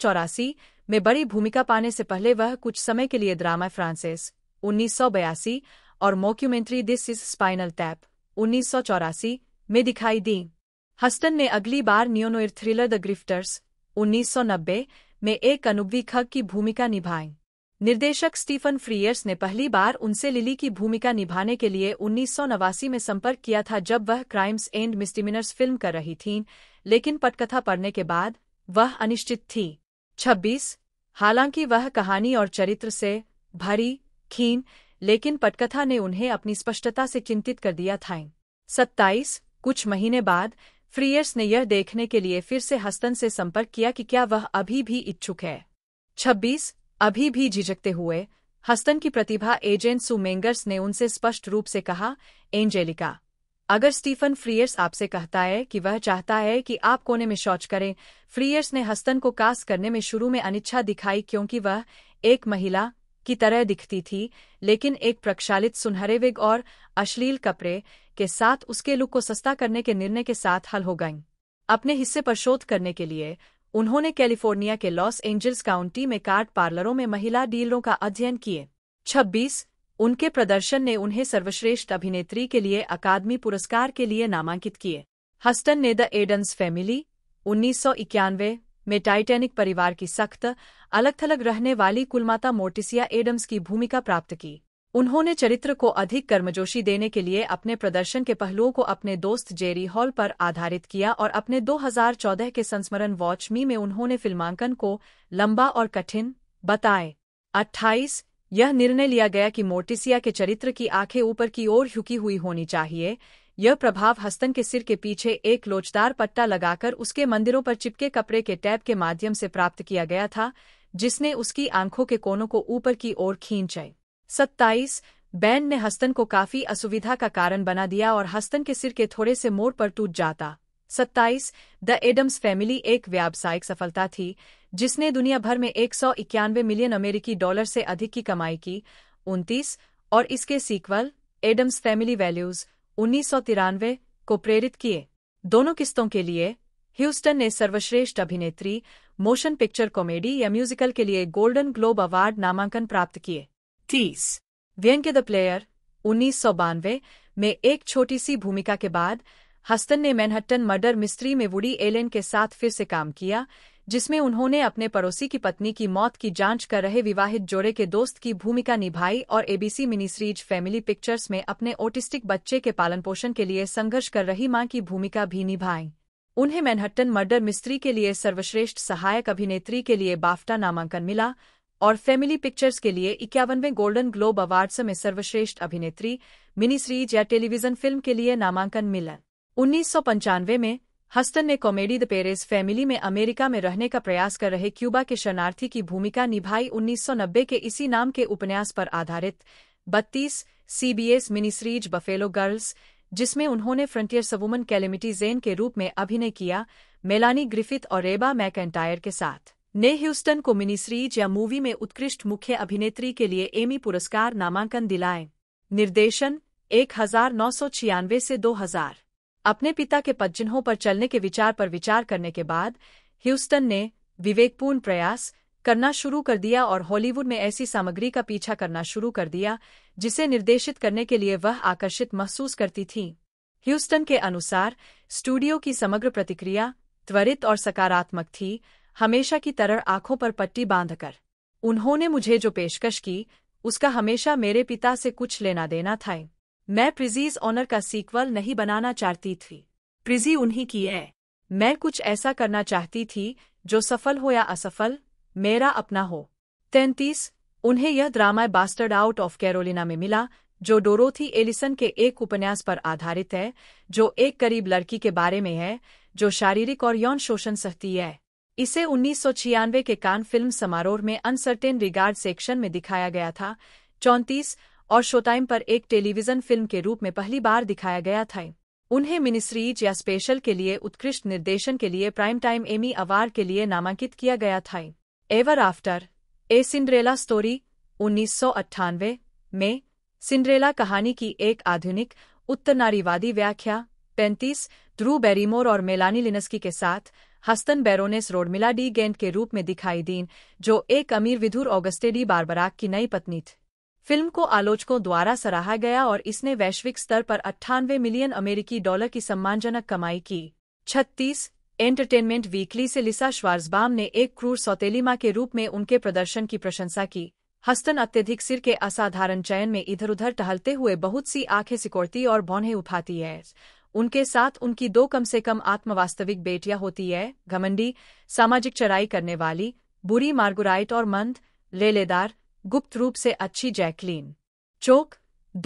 Speaker 1: में बड़ी भूमिका पाने से पहले वह कुछ समय के लिए ड्रामा फ्रांसिस उन्नीस और mockumentary this is spinal tap उन्नीस में दिखाई दी हस्टन ने अगली बार न्योनोइर थ्रिलर द ग्रिफ्टर्स 1990 में एक अनुभवी खग की भूमिका निभाई निर्देशक स्टीफन फ्रीयर्स ने पहली बार उनसे लिली की भूमिका निभाने के लिए उन्नीस में संपर्क किया था जब वह क्राइम्स एंड मिस्टिमिनर्स फिल्म कर रही थीं, लेकिन पटकथा पढ़ने के बाद वह अनिश्चित थी छब्बीस हालांकि वह कहानी और चरित्र से भरी खीन लेकिन पटकथा ने उन्हें अपनी स्पष्टता से चिंतित कर दिया था सत्ताईस कुछ महीने बाद फ्रीयर्स ने यह देखने के लिए फिर से हस्तन से संपर्क किया कि क्या वह अभी भी इच्छुक है छब्बीस अभी भी झिझकते हुए हस्तन की प्रतिभा एजेंट सुमेंगर्स ने उनसे स्पष्ट रूप से कहा एंजेलिका अगर स्टीफन फ्रीयर्स आपसे कहता है कि वह चाहता है कि आप कोने में शौच करें फ्रीयर्स ने हस्तन को कास करने में शुरू में अनिच्छा दिखाई क्योंकि वह एक महिला की तरह दिखती थी लेकिन एक प्रक्षालित सुनहरे विग और अश्लील कपड़े के साथ उसके लुक को सस्ता करने के निर्णय के साथ हल हो गईं अपने हिस्से पर शोध करने के लिए उन्होंने कैलिफोर्निया के लॉस एंजल्स काउंटी में कार्ड पार्लरों में महिला डीलरों का अध्ययन किए छब्बीस उनके प्रदर्शन ने उन्हें सर्वश्रेष्ठ अभिनेत्री के लिए अकादमी पुरस्कार के लिए नामांकित किए हस्टन ने द एडन्स फैमिली उन्नीस में टाइटैनिक परिवार की सख्त अलग थलग रहने वाली कुलमाता मोर्टिसिया एडम्स की भूमिका प्राप्त की उन्होंने चरित्र को अधिक कर्मजोशी देने के लिए अपने प्रदर्शन के पहलुओं को अपने दोस्त जेरी हॉल पर आधारित किया और अपने 2014 के संस्मरण वॉच मी में उन्होंने फिल्मांकन को लंबा और कठिन बताए 28 यह निर्णय लिया गया कि मोर्टिसिया के चरित्र की आंखें ऊपर की ओर झुकी हुई होनी चाहिए यह प्रभाव हस्तन के सिर के पीछे एक लोचदार पट्टा लगाकर उसके मंदिरों पर चिपके कपड़े के टैब के माध्यम से प्राप्त किया गया था जिसने उसकी आंखों के कोनों को ऊपर की ओर खींचाई सत्ताईस बैन ने हस्तन को काफी असुविधा का कारण बना दिया और हस्तन के सिर के थोड़े से मोड़ पर टूट जाता सत्ताईस द एडम्स फैमिली एक व्यावसायिक सफलता थी जिसने दुनिया भर में एक सौ इक्यानवे मिलियन अमेरिकी डॉलर से अधिक की कमाई की उनतीस और इसके सीक्वल एडम्स फैमिली वैल्यूज उन्नीस को प्रेरित किए दोनों किस्तों के लिए ह्यूस्टन ने सर्वश्रेष्ठ अभिनेत्री मोशन पिक्चर कॉमेडी या म्यूजिकल के लिए गोल्डन ग्लोब अवार्ड नामांकन प्राप्त किए तीस व्यंग्य द प्लेयर उन्नीस में एक छोटी सी भूमिका के बाद हस्तन ने मैनहट्टन मर्डर मिस्ट्री में वुडी एलेन के साथ फिर से काम किया जिसमें उन्होंने अपने पड़ोसी की पत्नी की मौत की जांच कर रहे विवाहित जोड़े के दोस्त की भूमिका निभाई और एबीसी मिनीसरीज फैमिली पिक्चर्स में अपने ओटिस्टिक बच्चे के पालन पोषण के लिए संघर्ष कर रही मां की भूमिका भी निभाई उन्हें मैनहट्टन मर्डर मिस्त्री के लिए सर्वश्रेष्ठ सहायक अभिनेत्री के लिए बाफ्टा नामांकन मिला और फैमिली पिक्चर्स के लिए इक्यावनवें गोल्डन ग्लोब अवार्ड्स में सर्वश्रेष्ठ अभिनेत्री मिनीसरीज या टेलीविजन फिल्म के लिए नामांकन मिला उन्नीस में हस्तन ने कॉमेडी द पेरेस फैमिली में अमेरिका में रहने का प्रयास कर रहे क्यूबा के शरणार्थी की भूमिका निभाई 1990 के इसी नाम के उपन्यास पर आधारित 32 सीबीएस मिनी बफेलो गर्ल्स जिसमें उन्होंने फ्रंटियर वुमन कैलेमिटी जेन के रूप में अभिनय किया मेलानी ग्रिफिथ और रेबा मैकेंटायर के साथ ने ह्यूस्टन को मिनी या मूवी में उत्कृष्ट मुख्य अभिनेत्री के लिए एमी पुरस्कार नामांकन दिलाए निर्देशन एक से दो अपने पिता के पदचिन्हों पर चलने के विचार पर विचार करने के बाद ह्यूस्टन ने विवेकपूर्ण प्रयास करना शुरू कर दिया और हॉलीवुड में ऐसी सामग्री का पीछा करना शुरू कर दिया जिसे निर्देशित करने के लिए वह आकर्षित महसूस करती थी ह्यूस्टन के अनुसार स्टूडियो की समग्र प्रतिक्रिया त्वरित और सकारात्मक थी हमेशा की तरह आंखों पर पट्टी बांधकर उन्होंने मुझे जो पेशकश की उसका हमेशा मेरे पिता से कुछ लेना देना था मैं प्रिजीज ऑनर का सीक्वल नहीं बनाना चाहती थी प्रिजी उन्हीं की है मैं कुछ ऐसा करना चाहती थी जो सफल हो या असफल मेरा अपना हो तैंतीस उन्हें यह drama bastard out of Carolina में मिला जो डोरोथी एलिसन के एक उपन्यास पर आधारित है जो एक करीब लड़की के बारे में है जो शारीरिक और यौन शोषण सहती है इसे उन्नीस के कान फिल्म समारोह में अनसर्टेन रिगार्ड सेक्शन में दिखाया गया था चौंतीस और शोटाइम पर एक टेलीविजन फिल्म के रूप में पहली बार दिखाया गया था उन्हें मिनिस्ट्रीज या स्पेशल के लिए उत्कृष्ट निर्देशन के लिए प्राइम टाइम एमी अवार्ड के लिए नामांकित किया गया था ever after a Cinderella story उन्नीस में सिंड्रेला कहानी की एक आधुनिक उत्तर नारीवादी व्याख्या पैंतीस ध्रू बेरीमोर और मेलानी लिनस्की के साथ हस्तन बैरोनेस रोडमिला डी गेंद के रूप में दिखाई दीन जो एक अमीर विधुर ऑगस्टेडी डी बारबराक की नई पत्नी थी फिल्म को आलोचकों द्वारा सराहा गया और इसने वैश्विक स्तर पर अट्ठानवे मिलियन अमेरिकी डॉलर की सम्मानजनक कमाई की छत्तीस एंटरटेनमेंट वीकली से लिसा श्वार्जबाम ने एक क्रूर सौतेलीमा के रूप में उनके प्रदर्शन की प्रशंसा की हस्तन अत्यधिक सिर के असाधारण चयन में इधर उधर टहलते हुए बहुत सी आंखें सिकोड़ती और भौने उठाती है उनके साथ उनकी दो कम से कम आत्मवास्तविक बेटियां होती है घमंडी सामाजिक चराई करने वाली बुरी मार्गुराइट और मंद लेलेदार गुप्त रूप से अच्छी जैकलीन चौक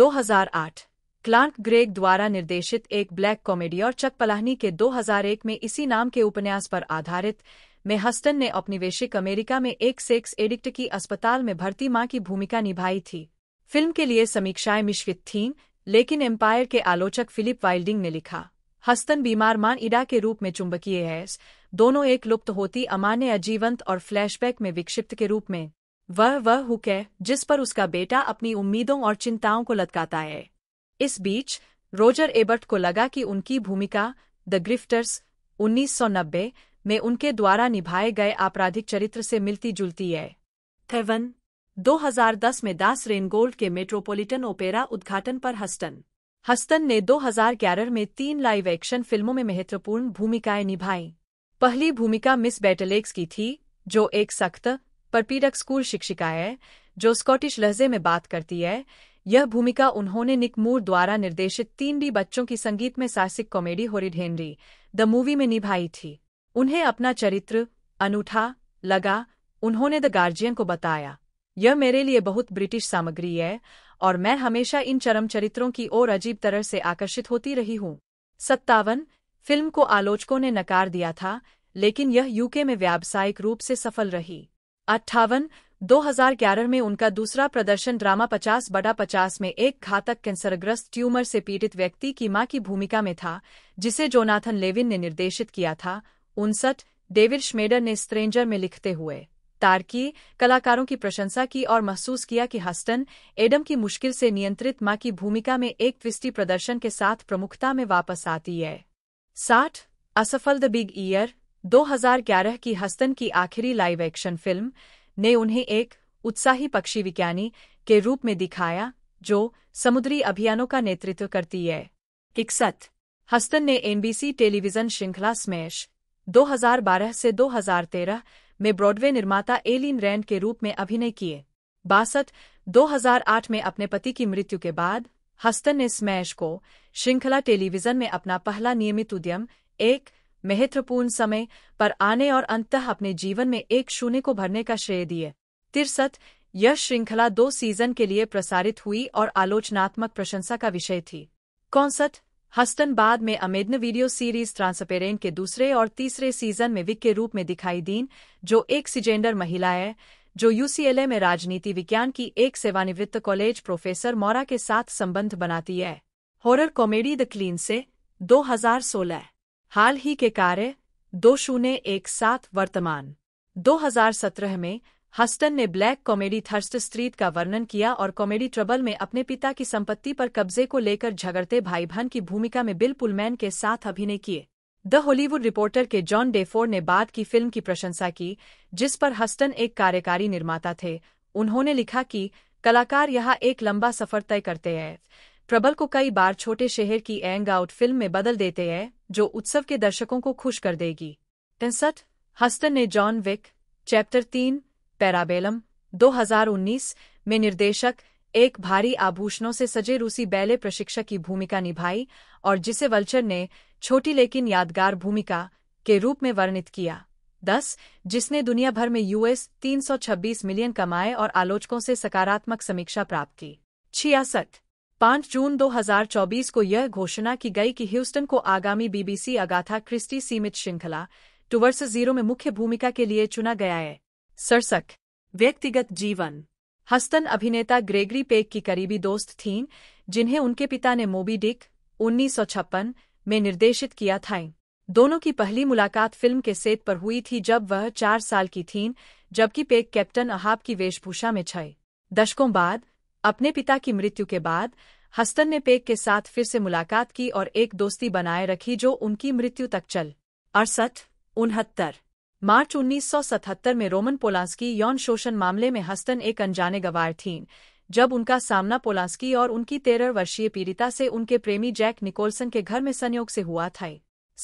Speaker 1: 2008 क्लार्क ग्रेग द्वारा निर्देशित एक ब्लैक कॉमेडी और चक पलाहनी के 2001 में इसी नाम के उपन्यास पर आधारित में हस्टन ने औपनिवेशिक अमेरिका में एक सेक्स एडिक्ट की अस्पताल में भर्ती मां की भूमिका निभाई थी फिल्म के लिए समीक्षाएं मिश्रित थीं लेकिन एम्पायर के आलोचक फिलिप वाइल्डिंग ने लिखा हस्तन बीमार मान इडा के रूप में चुंबकीय है दोनों एक लुप्त होती अमान्य अजीवंत और फ्लैशबैक में विक्षिप्त के रूप में वह वह हुक है जिस पर उसका बेटा अपनी उम्मीदों और चिंताओं को लटकाता है इस बीच रोजर एबर्ट को लगा कि उनकी भूमिका द ग्रिफ्टर्स 1990 में उनके द्वारा निभाए गए आपराधिक चरित्र से मिलती जुलती है थेवन 2010 में दास रेनगोल्ड के मेट्रोपॉलिटन ओपेरा उद्घाटन पर हस्टन हस्तन ने 2011 में तीन लाइव एक्शन फिल्मों में महत्वपूर्ण भूमिकाएं निभाई पहली भूमिका मिस बैटलेक्स की थी जो एक सख्त पर पीडक स्कूल है जो स्कॉटिश लहजे में बात करती है यह भूमिका उन्होंने निक मूर द्वारा निर्देशित तीन डी बच्चों की संगीत में साहसिक comedy horrid Henry the movie में निभाई थी उन्हें अपना चरित्र अनूठा लगा उन्होंने द गार्जियन को बताया यह मेरे लिए बहुत ब्रिटिश सामग्री है और मैं हमेशा इन चरम चरित्रों की ओर अजीब तरह से आकर्षित होती रही हूँ सत्तावन फिल्म को आलोचकों ने नकार दिया था लेकिन यह यूके में व्यावसायिक रूप से सफल रही अट्ठावन 2011 में उनका दूसरा प्रदर्शन ड्रामा 50 बड़ा 50 में एक घातक कैंसरग्रस्त ट्यूमर से पीड़ित व्यक्ति की मां की भूमिका में था जिसे जोनाथन लेविन ने निर्देशित किया था उनसठ डेविड श्मेडर ने स्ट्रेंजर में लिखते हुए तारकी कलाकारों की प्रशंसा की और महसूस किया कि हस्टन एडम की मुश्किल से नियंत्रित मां की भूमिका में एक ट्विस्टी प्रदर्शन के साथ प्रमुखता में वापस आती है साठ असफल द बिग ईयर 2011 की हस्तन की आखिरी लाइव एक्शन फिल्म ने उन्हें एक उत्साही पक्षी विज्ञानी के रूप में दिखाया जो समुद्री अभियानों का नेतृत्व करती है इकसठ हस्तन ने एनबीसी टेलीविजन श्रृंखला स्मैश 2012 से 2013 में ब्रॉडवे निर्माता एलिन रैंड के रूप में अभिनय किए बासठ 2008 में अपने पति की मृत्यु के बाद हस्तन ने स्मैश को श्रृंखला टेलीविजन में अपना पहला नियमित उद्यम एक महत्वपूर्ण समय पर आने और अंततः अपने जीवन में एक शून्य को भरने का श्रेय दिए तिरसठ यह श्रृंखला दो सीजन के लिए प्रसारित हुई और आलोचनात्मक प्रशंसा का विषय थी कौनसठ हस्तन बाद में अमेदन वीडियो सीरीज ट्रांसपेरेंट के दूसरे और तीसरे सीजन में विक के रूप में दिखाई दीन जो एक सिजेंडर महिला है जो यूसीएलए में राजनीति विज्ञान की एक सेवानिवृत्त कॉलेज प्रोफेसर मौरा के साथ संबंध बनाती है हॉरर कॉमेडी द क्लीन से 2016 हाल ही के कार्य दो शून्य एक सात वर्तमान 2017 में हस्टन ने ब्लैक कॉमेडी थर्स्ट स्ट्रीट का वर्णन किया और कॉमेडी ट्रबल में अपने पिता की संपत्ति पर कब्जे को लेकर झगड़ते भाई बहन की भूमिका में बिल पुलमैन के साथ अभिनय किए द हॉलीवुड रिपोर्टर के जॉन डेफोर ने बाद की फिल्म की प्रशंसा की जिस पर हस्टन एक कार्यकारी निर्माता थे उन्होंने लिखा कि कलाकार यहाँ एक लंबा सफर तय करते हैं प्रबल को कई बार छोटे शहर की एंग आउट फिल्म में बदल देते हैं जो उत्सव के दर्शकों को खुश कर देगी तिरसठ हस्तन ने जॉन विक चैप्टर तीन पैराबेलम 2019 में निर्देशक एक भारी आभूषणों से सजे रूसी बैले प्रशिक्षक की भूमिका निभाई और जिसे वल्चर ने छोटी लेकिन यादगार भूमिका के रूप में वर्णित किया दस जिसने दुनिया भर में यूएस 326 मिलियन कमाए और आलोचकों से सकारात्मक समीक्षा प्राप्त की छियासठ पाँच जून 2024 को यह घोषणा की गई कि ह्यूस्टन को आगामी बीबीसी अगाथा क्रिस्टी सीमित श्रृंखला टूवर्स जीरो में मुख्य भूमिका के लिए चुना गया है सरसक व्यक्तिगत जीवन हस्तन अभिनेता ग्रेगरी पेक की करीबी दोस्त थीं जिन्हें उनके पिता ने मोबी डिक उन्नीस में निर्देशित किया था दोनों की पहली मुलाकात फिल्म के सेत पर हुई थी जब वह चार साल की थीं जबकि पेक कैप्टन अहाब की वेशभूषा में छए दशकों बाद अपने पिता की मृत्यु के बाद हस्तन ने पेक के साथ फिर से मुलाकात की और एक दोस्ती बनाए रखी जो उनकी मृत्यु तक चल अड़सठ उनहत्तर मार्च 1977 में रोमन पोलांस्की यौन शोषण मामले में हस्तन एक अनजाने गवार थीं जब उनका सामना पोलांस्की और उनकी तेरह वर्षीय पीड़िता से उनके प्रेमी जैक निकोलसन के घर में संयोग से हुआ था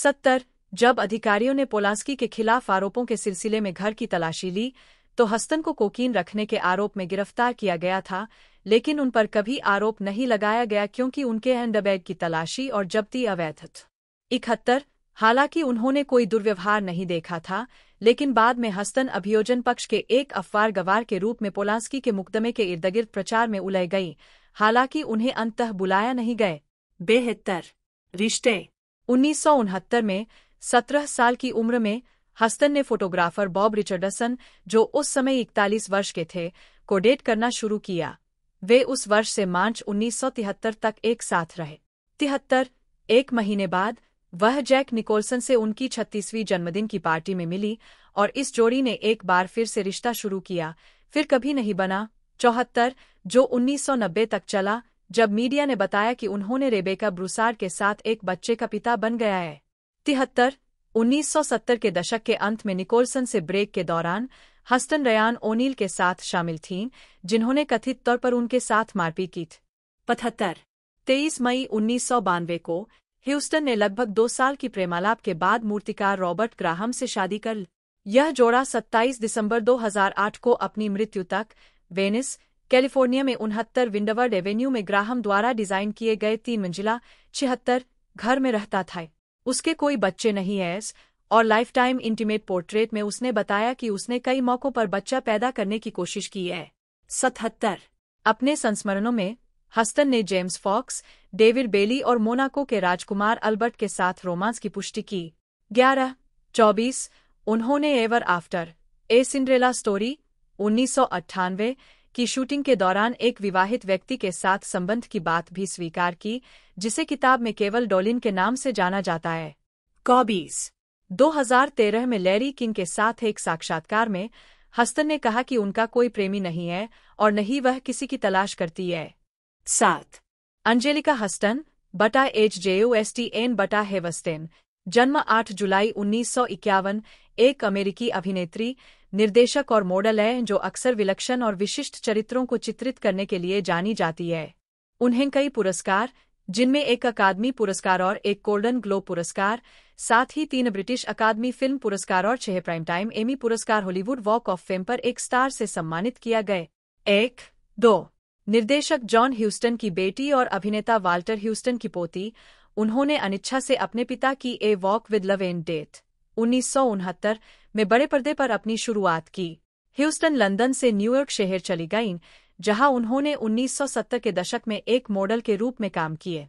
Speaker 1: सत्तर जब अधिकारियों ने पोलांस्की के खिलाफ आरोपों के सिलसिले में घर की तलाशी ली तो हस्तन को कोकीन रखने के आरोप में गिरफ्तार किया गया था लेकिन उन पर कभी आरोप नहीं लगाया गया क्योंकि उनके हैंडबैग की तलाशी और जब्ती अवैध इकहत्तर हालांकि उन्होंने कोई दुर्व्यवहार नहीं देखा था लेकिन बाद में हस्तन अभियोजन पक्ष के एक अफवार गवार के रूप में पोलांस्की के मुकदमे के इर्द गिर्द प्रचार में उलय गई हालांकि उन्हें अंत बुलाया नहीं गए बेहतर रिश्ते उन्नीस में सत्रह साल की उम्र में हस्तन ने फोटोग्राफर बॉब रिचर्डसन जो उस समय इकतालीस वर्ष के थे को डेट करना शुरू किया वे उस वर्ष से मार्च 1973 तक एक साथ रहे तिहत्तर एक महीने बाद वह जैक निकोलसन से उनकी छत्तीसवीं जन्मदिन की पार्टी में मिली और इस जोड़ी ने एक बार फिर से रिश्ता शुरू किया फिर कभी नहीं बना चौहत्तर जो 1990 तक चला जब मीडिया ने बताया कि उन्होंने रेबेका ब्रुसार के साथ एक बच्चे का पिता बन गया है तिहत्तर 1970 के दशक के अंत में निकोलसन से ब्रेक के दौरान हस्तन रयान ओनील के साथ शामिल थीं जिन्होंने कथित तौर पर उनके साथ मारपीट की थी पचहत्तर तेईस मई उन्नीस को ह्यूस्टन ने लगभग दो साल की प्रेमालाप के बाद मूर्तिकार रॉबर्ट ग्राहम से शादी कर यह जोड़ा 27 दिसंबर 2008 को अपनी मृत्यु तक वेनिस कैलिफोर्निया में उनहत्तर विंडवर्ड एवेन्यू में ग्राहम द्वारा डिजाइन किए गए तीन मंजिला छिहत्तर घर में रहता था उसके कोई बच्चे नहीं है और लाइफ टाइम इंटीमेट पोर्ट्रेट में उसने बताया कि उसने कई मौकों पर बच्चा पैदा करने की कोशिश की है सतहत्तर अपने संस्मरणों में हस्तन ने जेम्स फॉक्स डेविड बेली और मोनाको के राजकुमार अल्बर्ट के साथ रोमांस की पुष्टि की ग्यारह चौबीस उन्होंने ever after a Cinderella story उन्नीस की शूटिंग के दौरान एक विवाहित व्यक्ति के साथ संबंध की बात भी स्वीकार की जिसे किताब में केवल डोलिन के नाम से जाना जाता है कॉबीज 2013 में लैरी किंग के साथ एक साक्षात्कार में हस्तन ने कहा कि उनका कोई प्रेमी नहीं है और न ही वह किसी की तलाश करती है साथ अंजेलिका हस्टन बटा H J S T N बटा हेवस्टेन जन्म 8 जुलाई उन्नीस एक अमेरिकी अभिनेत्री निर्देशक और मॉडल है जो अक्सर विलक्षण और विशिष्ट चरित्रों को चित्रित करने के लिए जानी जाती है उन्हें कई पुरस्कार जिनमें एक अकादमी पुरस्कार और एक गोल्डन ग्लोब पुरस्कार साथ ही तीन ब्रिटिश अकादमी फिल्म पुरस्कार और छह प्राइम टाइम एमी पुरस्कार हॉलीवुड वॉक ऑफ फेम पर एक स्टार से सम्मानित किया गए एक दो निर्देशक जॉन ह्यूस्टन की बेटी और अभिनेता वाल्टर ह्यूस्टन की पोती उन्होंने अनिच्छा से अपने पिता की a walk with love and death उन्नीस में बड़े पर्दे पर अपनी शुरुआत की ह्यूस्टन लंदन से न्यूयॉर्क शहर चली गईं जहां उन्होंने 1970 के दशक में एक मॉडल के रूप में काम किए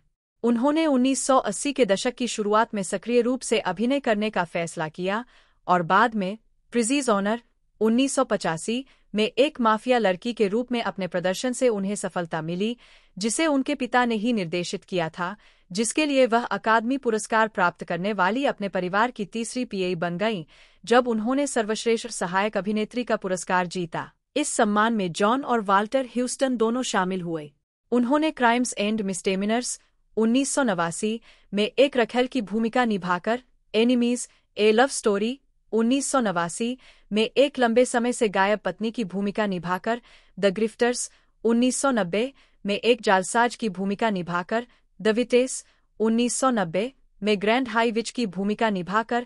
Speaker 1: उन्होंने 1980 के दशक की शुरुआत में सक्रिय रूप से अभिनय करने का फैसला किया और बाद में प्रिजीज ऑनर उन्नीस में एक माफिया लड़की के रूप में अपने प्रदर्शन से उन्हें सफलता मिली जिसे उनके पिता ने ही निर्देशित किया था जिसके लिए वह अकादमी पुरस्कार प्राप्त करने वाली अपने परिवार की तीसरी पीए बन गई जब उन्होंने सर्वश्रेष्ठ सहायक अभिनेत्री का पुरस्कार जीता इस सम्मान में जॉन और वाल्टर ह्यूस्टन दोनों शामिल हुए उन्होंने क्राइम्स एंड मिस्टेमिनर्स उन्नीस में एक रखेल की भूमिका निभाकर एनिमीज ए लव स्टोरी उन्नीस में एक लंबे समय से गायब पत्नी की भूमिका निभाकर द ग्रिफ्टर्स 1990 में एक जालसाज की भूमिका निभाकर द विटेस 1990 में ग्रैंड हाई विच की भूमिका निभाकर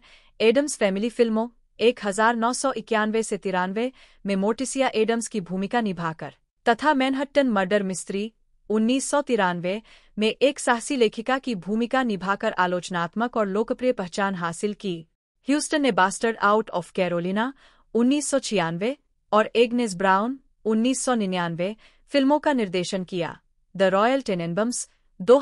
Speaker 1: एडम्स फैमिली फिल्मों एक हजार नौ सौ इक्यानवे से तिरानवे में मोटिसिया एडम्स की भूमिका निभाकर तथा मैनहट्टन मर्डर मिस्त्री उन्नीस सौ तिरानवे में एक साहसी लेखिका की भूमिका निभाकर आलोचनात्मक और लोकप्रिय पहचान हासिल की ह्यूस्टन ने बास्टर्ड आउट ऑफ कैरोलिना उन्नीस सौ छियानवे और एग्नेस ब्राउन उन्नीस सौ निन्यानवे फिल्मों का निर्देशन किया द रॉयल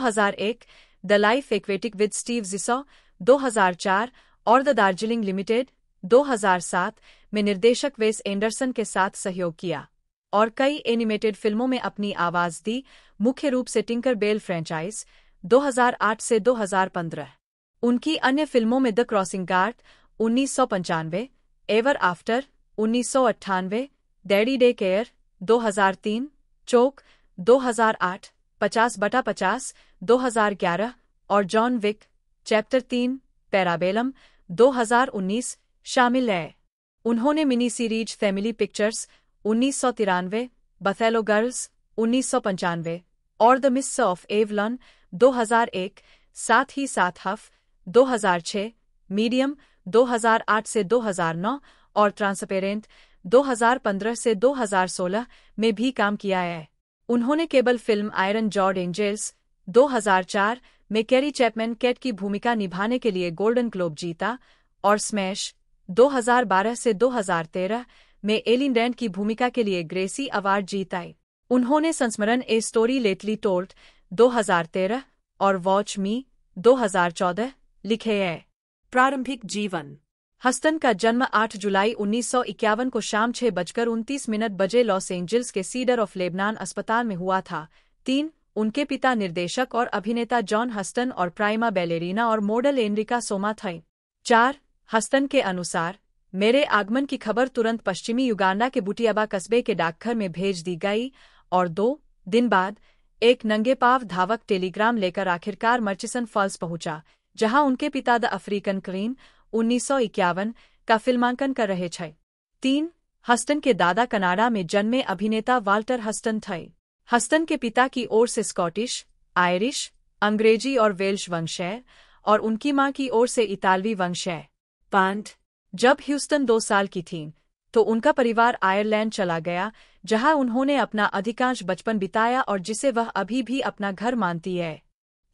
Speaker 1: हजार 2001, the life aquatic with Steve Zissou 2004 और द दार्जिलिंग लिमिटेड 2007 में निर्देशक वेस एंडरसन के साथ सहयोग किया और कई एनिमेटेड फिल्मों में अपनी आवाज दी मुख्य रूप से टिंकर बेल फ्रेंचाइज 2008 से 2015 उनकी अन्य फिल्मों में द क्रॉसिंग गार्ड उन्नीस सौ पंचानवे एवर आफ्टर उन्नीस सौ अट्ठानवे डैडी डे केयर 2003 चौक 2008 पचास बटा पचास दो और जॉन विक चैप्टर तीन पैराबेलम 2019 शामिल है उन्होंने मिनी सीरीज फैमिली पिक्चर्स उन्नीस सौ तिरानवे बथेलो गर्ल्स उन्नीस सौ पंचानवे और द मिस ऑफ एवलन 2001, साथ ही साथ हफ 2006, मीडियम 2008 से 2009 और ट्रांसपेरेंट 2015 से 2016 में भी काम किया है उन्होंने cable film iron jawed angels 2004 में कैरी चैपमैन कैट की भूमिका निभाने के लिए गोल्डन ग्लोब जीता और स्मैश 2012 से 2013 में एलिन डेंट की भूमिका के लिए ग्रेसी अवार्ड जीत आई उन्होंने संस्मरण ए स्टोरी लेटली टोल्ट 2013 और वॉच मी 2014 लिखे है प्रारंभिक जीवन हस्तन का जन्म 8 जुलाई 1951 को शाम छह बजकर उनतीस मिनट बजे लॉस एंजल्स के सीडर ऑफ लेबनान अस्पताल में हुआ था तीन उनके पिता निर्देशक और अभिनेता जॉन हस्टन और प्राइमा बेलेरिना और मॉडल एनरिका सोमा थे चार हस्तन के अनुसार मेरे आगमन की खबर तुरंत पश्चिमी युगांडा के बुटियाबा कस्बे के डाकघर में भेज दी गई और दो दिन बाद एक नंगे पाव धावक टेलीग्राम लेकर आखिरकार मर्चिसन फॉल्स पहुंचा जहां उनके पिता द अफ्रीकन क्रीन उन्नीस का फिल्मांकन कर रहे थे तीन हस्टन के दादा कनाडा में जन्मे अभिनेता वाल्टर हस्टन थे हस्टन के पिता की ओर से स्कॉटिश आयरिश अंग्रेजी और वेल्श वंश है और उनकी मां की ओर से इतालवी वंश है पांट जब ह्यूस्टन दो साल की थीं, तो उनका परिवार आयरलैंड चला गया जहां उन्होंने अपना अधिकांश बचपन बिताया और जिसे वह अभी भी अपना घर मानती है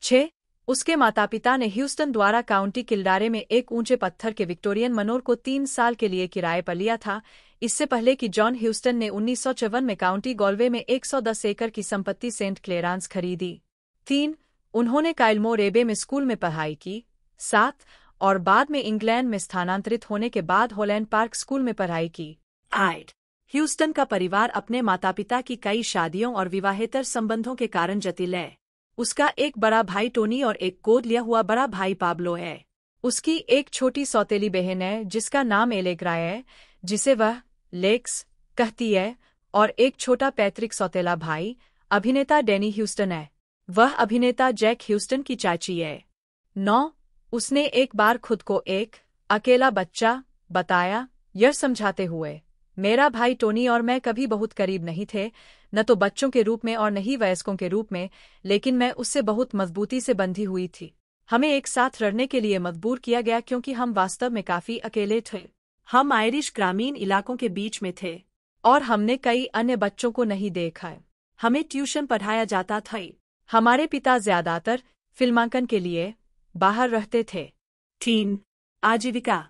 Speaker 1: छे उसके माता पिता ने ह्यूस्टन द्वारा काउंटी किल्डारे में एक ऊंचे पत्थर के विक्टोरियन मनोर को तीन साल के लिए किराए पर लिया था इससे पहले कि जॉन ह्यूस्टन ने उन्नीस में काउंटी गोल्वे में 110 एकड़ की संपत्ति सेंट क्लेरांस खरीदी तीन उन्होंने काइलमोरेबे में स्कूल में पढ़ाई की सात और बाद में इंग्लैंड में स्थानांतरित होने के बाद होलैंड पार्क स्कूल में पढ़ाई की आइड ह्यूस्टन का परिवार अपने माता पिता की कई शादियों और विवाहेतर संबंधों के कारण जटिल है उसका एक बड़ा भाई टोनी और एक गोद लिया हुआ बड़ा भाई पाब्लो है उसकी एक छोटी सौतेली बहन है जिसका नाम एलेग्रा है जिसे वह लेक्स कहती है और एक छोटा पैतृक सौतेला भाई अभिनेता डेनी ह्यूस्टन है वह अभिनेता जैक ह्यूस्टन की चाची है नौ उसने एक बार खुद को एक अकेला बच्चा बताया यह समझाते हुए मेरा भाई टोनी और मैं कभी बहुत करीब नहीं थे न तो बच्चों के रूप में और न ही वयस्कों के रूप में लेकिन मैं उससे बहुत मजबूती से बंधी हुई थी हमें एक साथ रहने के लिए मजबूर किया गया क्योंकि हम वास्तव में काफी अकेले थे हम आयरिश ग्रामीण इलाकों के बीच में थे और हमने कई अन्य बच्चों को नहीं देखा है हमें ट्यूशन पढ़ाया जाता था हमारे पिता ज्यादातर फिल्मांकन के लिए बाहर रहते थे थीन आजीविका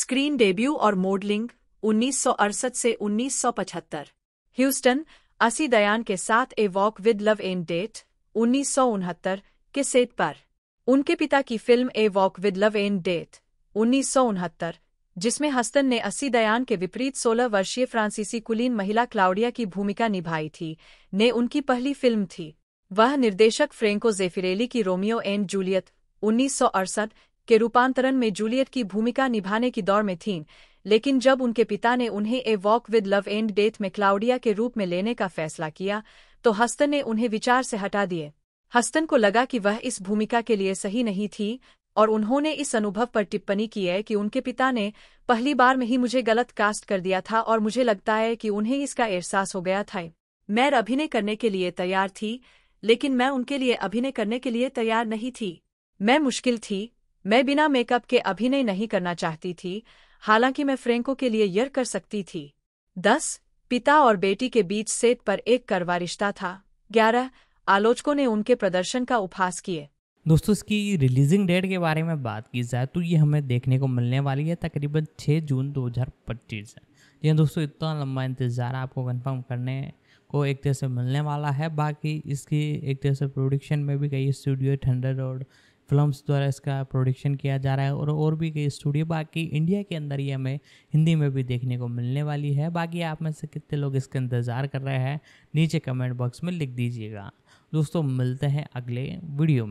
Speaker 1: स्क्रीन डेब्यू और मॉडलिंग उन्नीस से उन्नीस ह्यूस्टन असी दयान के साथ a walk with love and death उन्नीस के सेट पर उनके पिता की film a walk with love and death उन्नीस जिसमें हस्तन ने असी दयान के विपरीत 16 वर्षीय फ्रांसीसी कुलीन महिला क्लाउडिया की भूमिका निभाई थी ने उनकी पहली फिल्म थी वह निर्देशक फ्रेंको जेफिरेली की रोमियो एंड जूलियत उन्नीस के रूपांतरण में जूलियट की भूमिका निभाने की दौड़ में थीं लेकिन जब उनके पिता ने उन्हें a walk with love and death में क्लाउडिया के रूप में लेने का फैसला किया तो हस्तन ने उन्हें विचार से हटा दिए हस्तन को लगा कि वह इस भूमिका के लिए सही नहीं थी और उन्होंने इस अनुभव पर टिप्पणी की है कि उनके पिता ने पहली बार में ही मुझे गलत कास्ट कर दिया था और मुझे लगता है कि उन्हें इसका एहसास हो गया था मैं अभिनय करने के लिए तैयार थी लेकिन मैं उनके लिए अभिनय करने के लिए तैयार नहीं थी मैं मुश्किल थी मैं बिना मेकअप के अभिनय नहीं करना चाहती थी हालांकि मैं फ्रेंको के लिए यर कर सकती थी दस पिता और बेटी के बीच सेट पर एक करवा रिश्ता था ग्यारह आलोचकों ने उनके प्रदर्शन का उपहास किए दोस्तों इसकी रिलीजिंग डेट के बारे में बात की जाए तो ये हमें देखने को मिलने वाली है तकरीबन 6 जून 2025 पच्चीस जी हाँ दोस्तों इतना लंबा इंतज़ार आपको कंफर्म करने को एक तरह से मिलने वाला है बाकी इसकी एक तरह से प्रोडक्शन में भी कई स्टूडियो थंडर और फिल्म्स द्वारा इसका प्रोडक्शन किया जा रहा है और और भी कई स्टूडियो बाकी इंडिया के अंदर ही हमें हिंदी में भी देखने को मिलने वाली है बाकी आप में से कितने लोग इसका इंतज़ार कर रहे हैं नीचे कमेंट बॉक्स में लिख दीजिएगा दोस्तों मिलते हैं अगले वीडियो में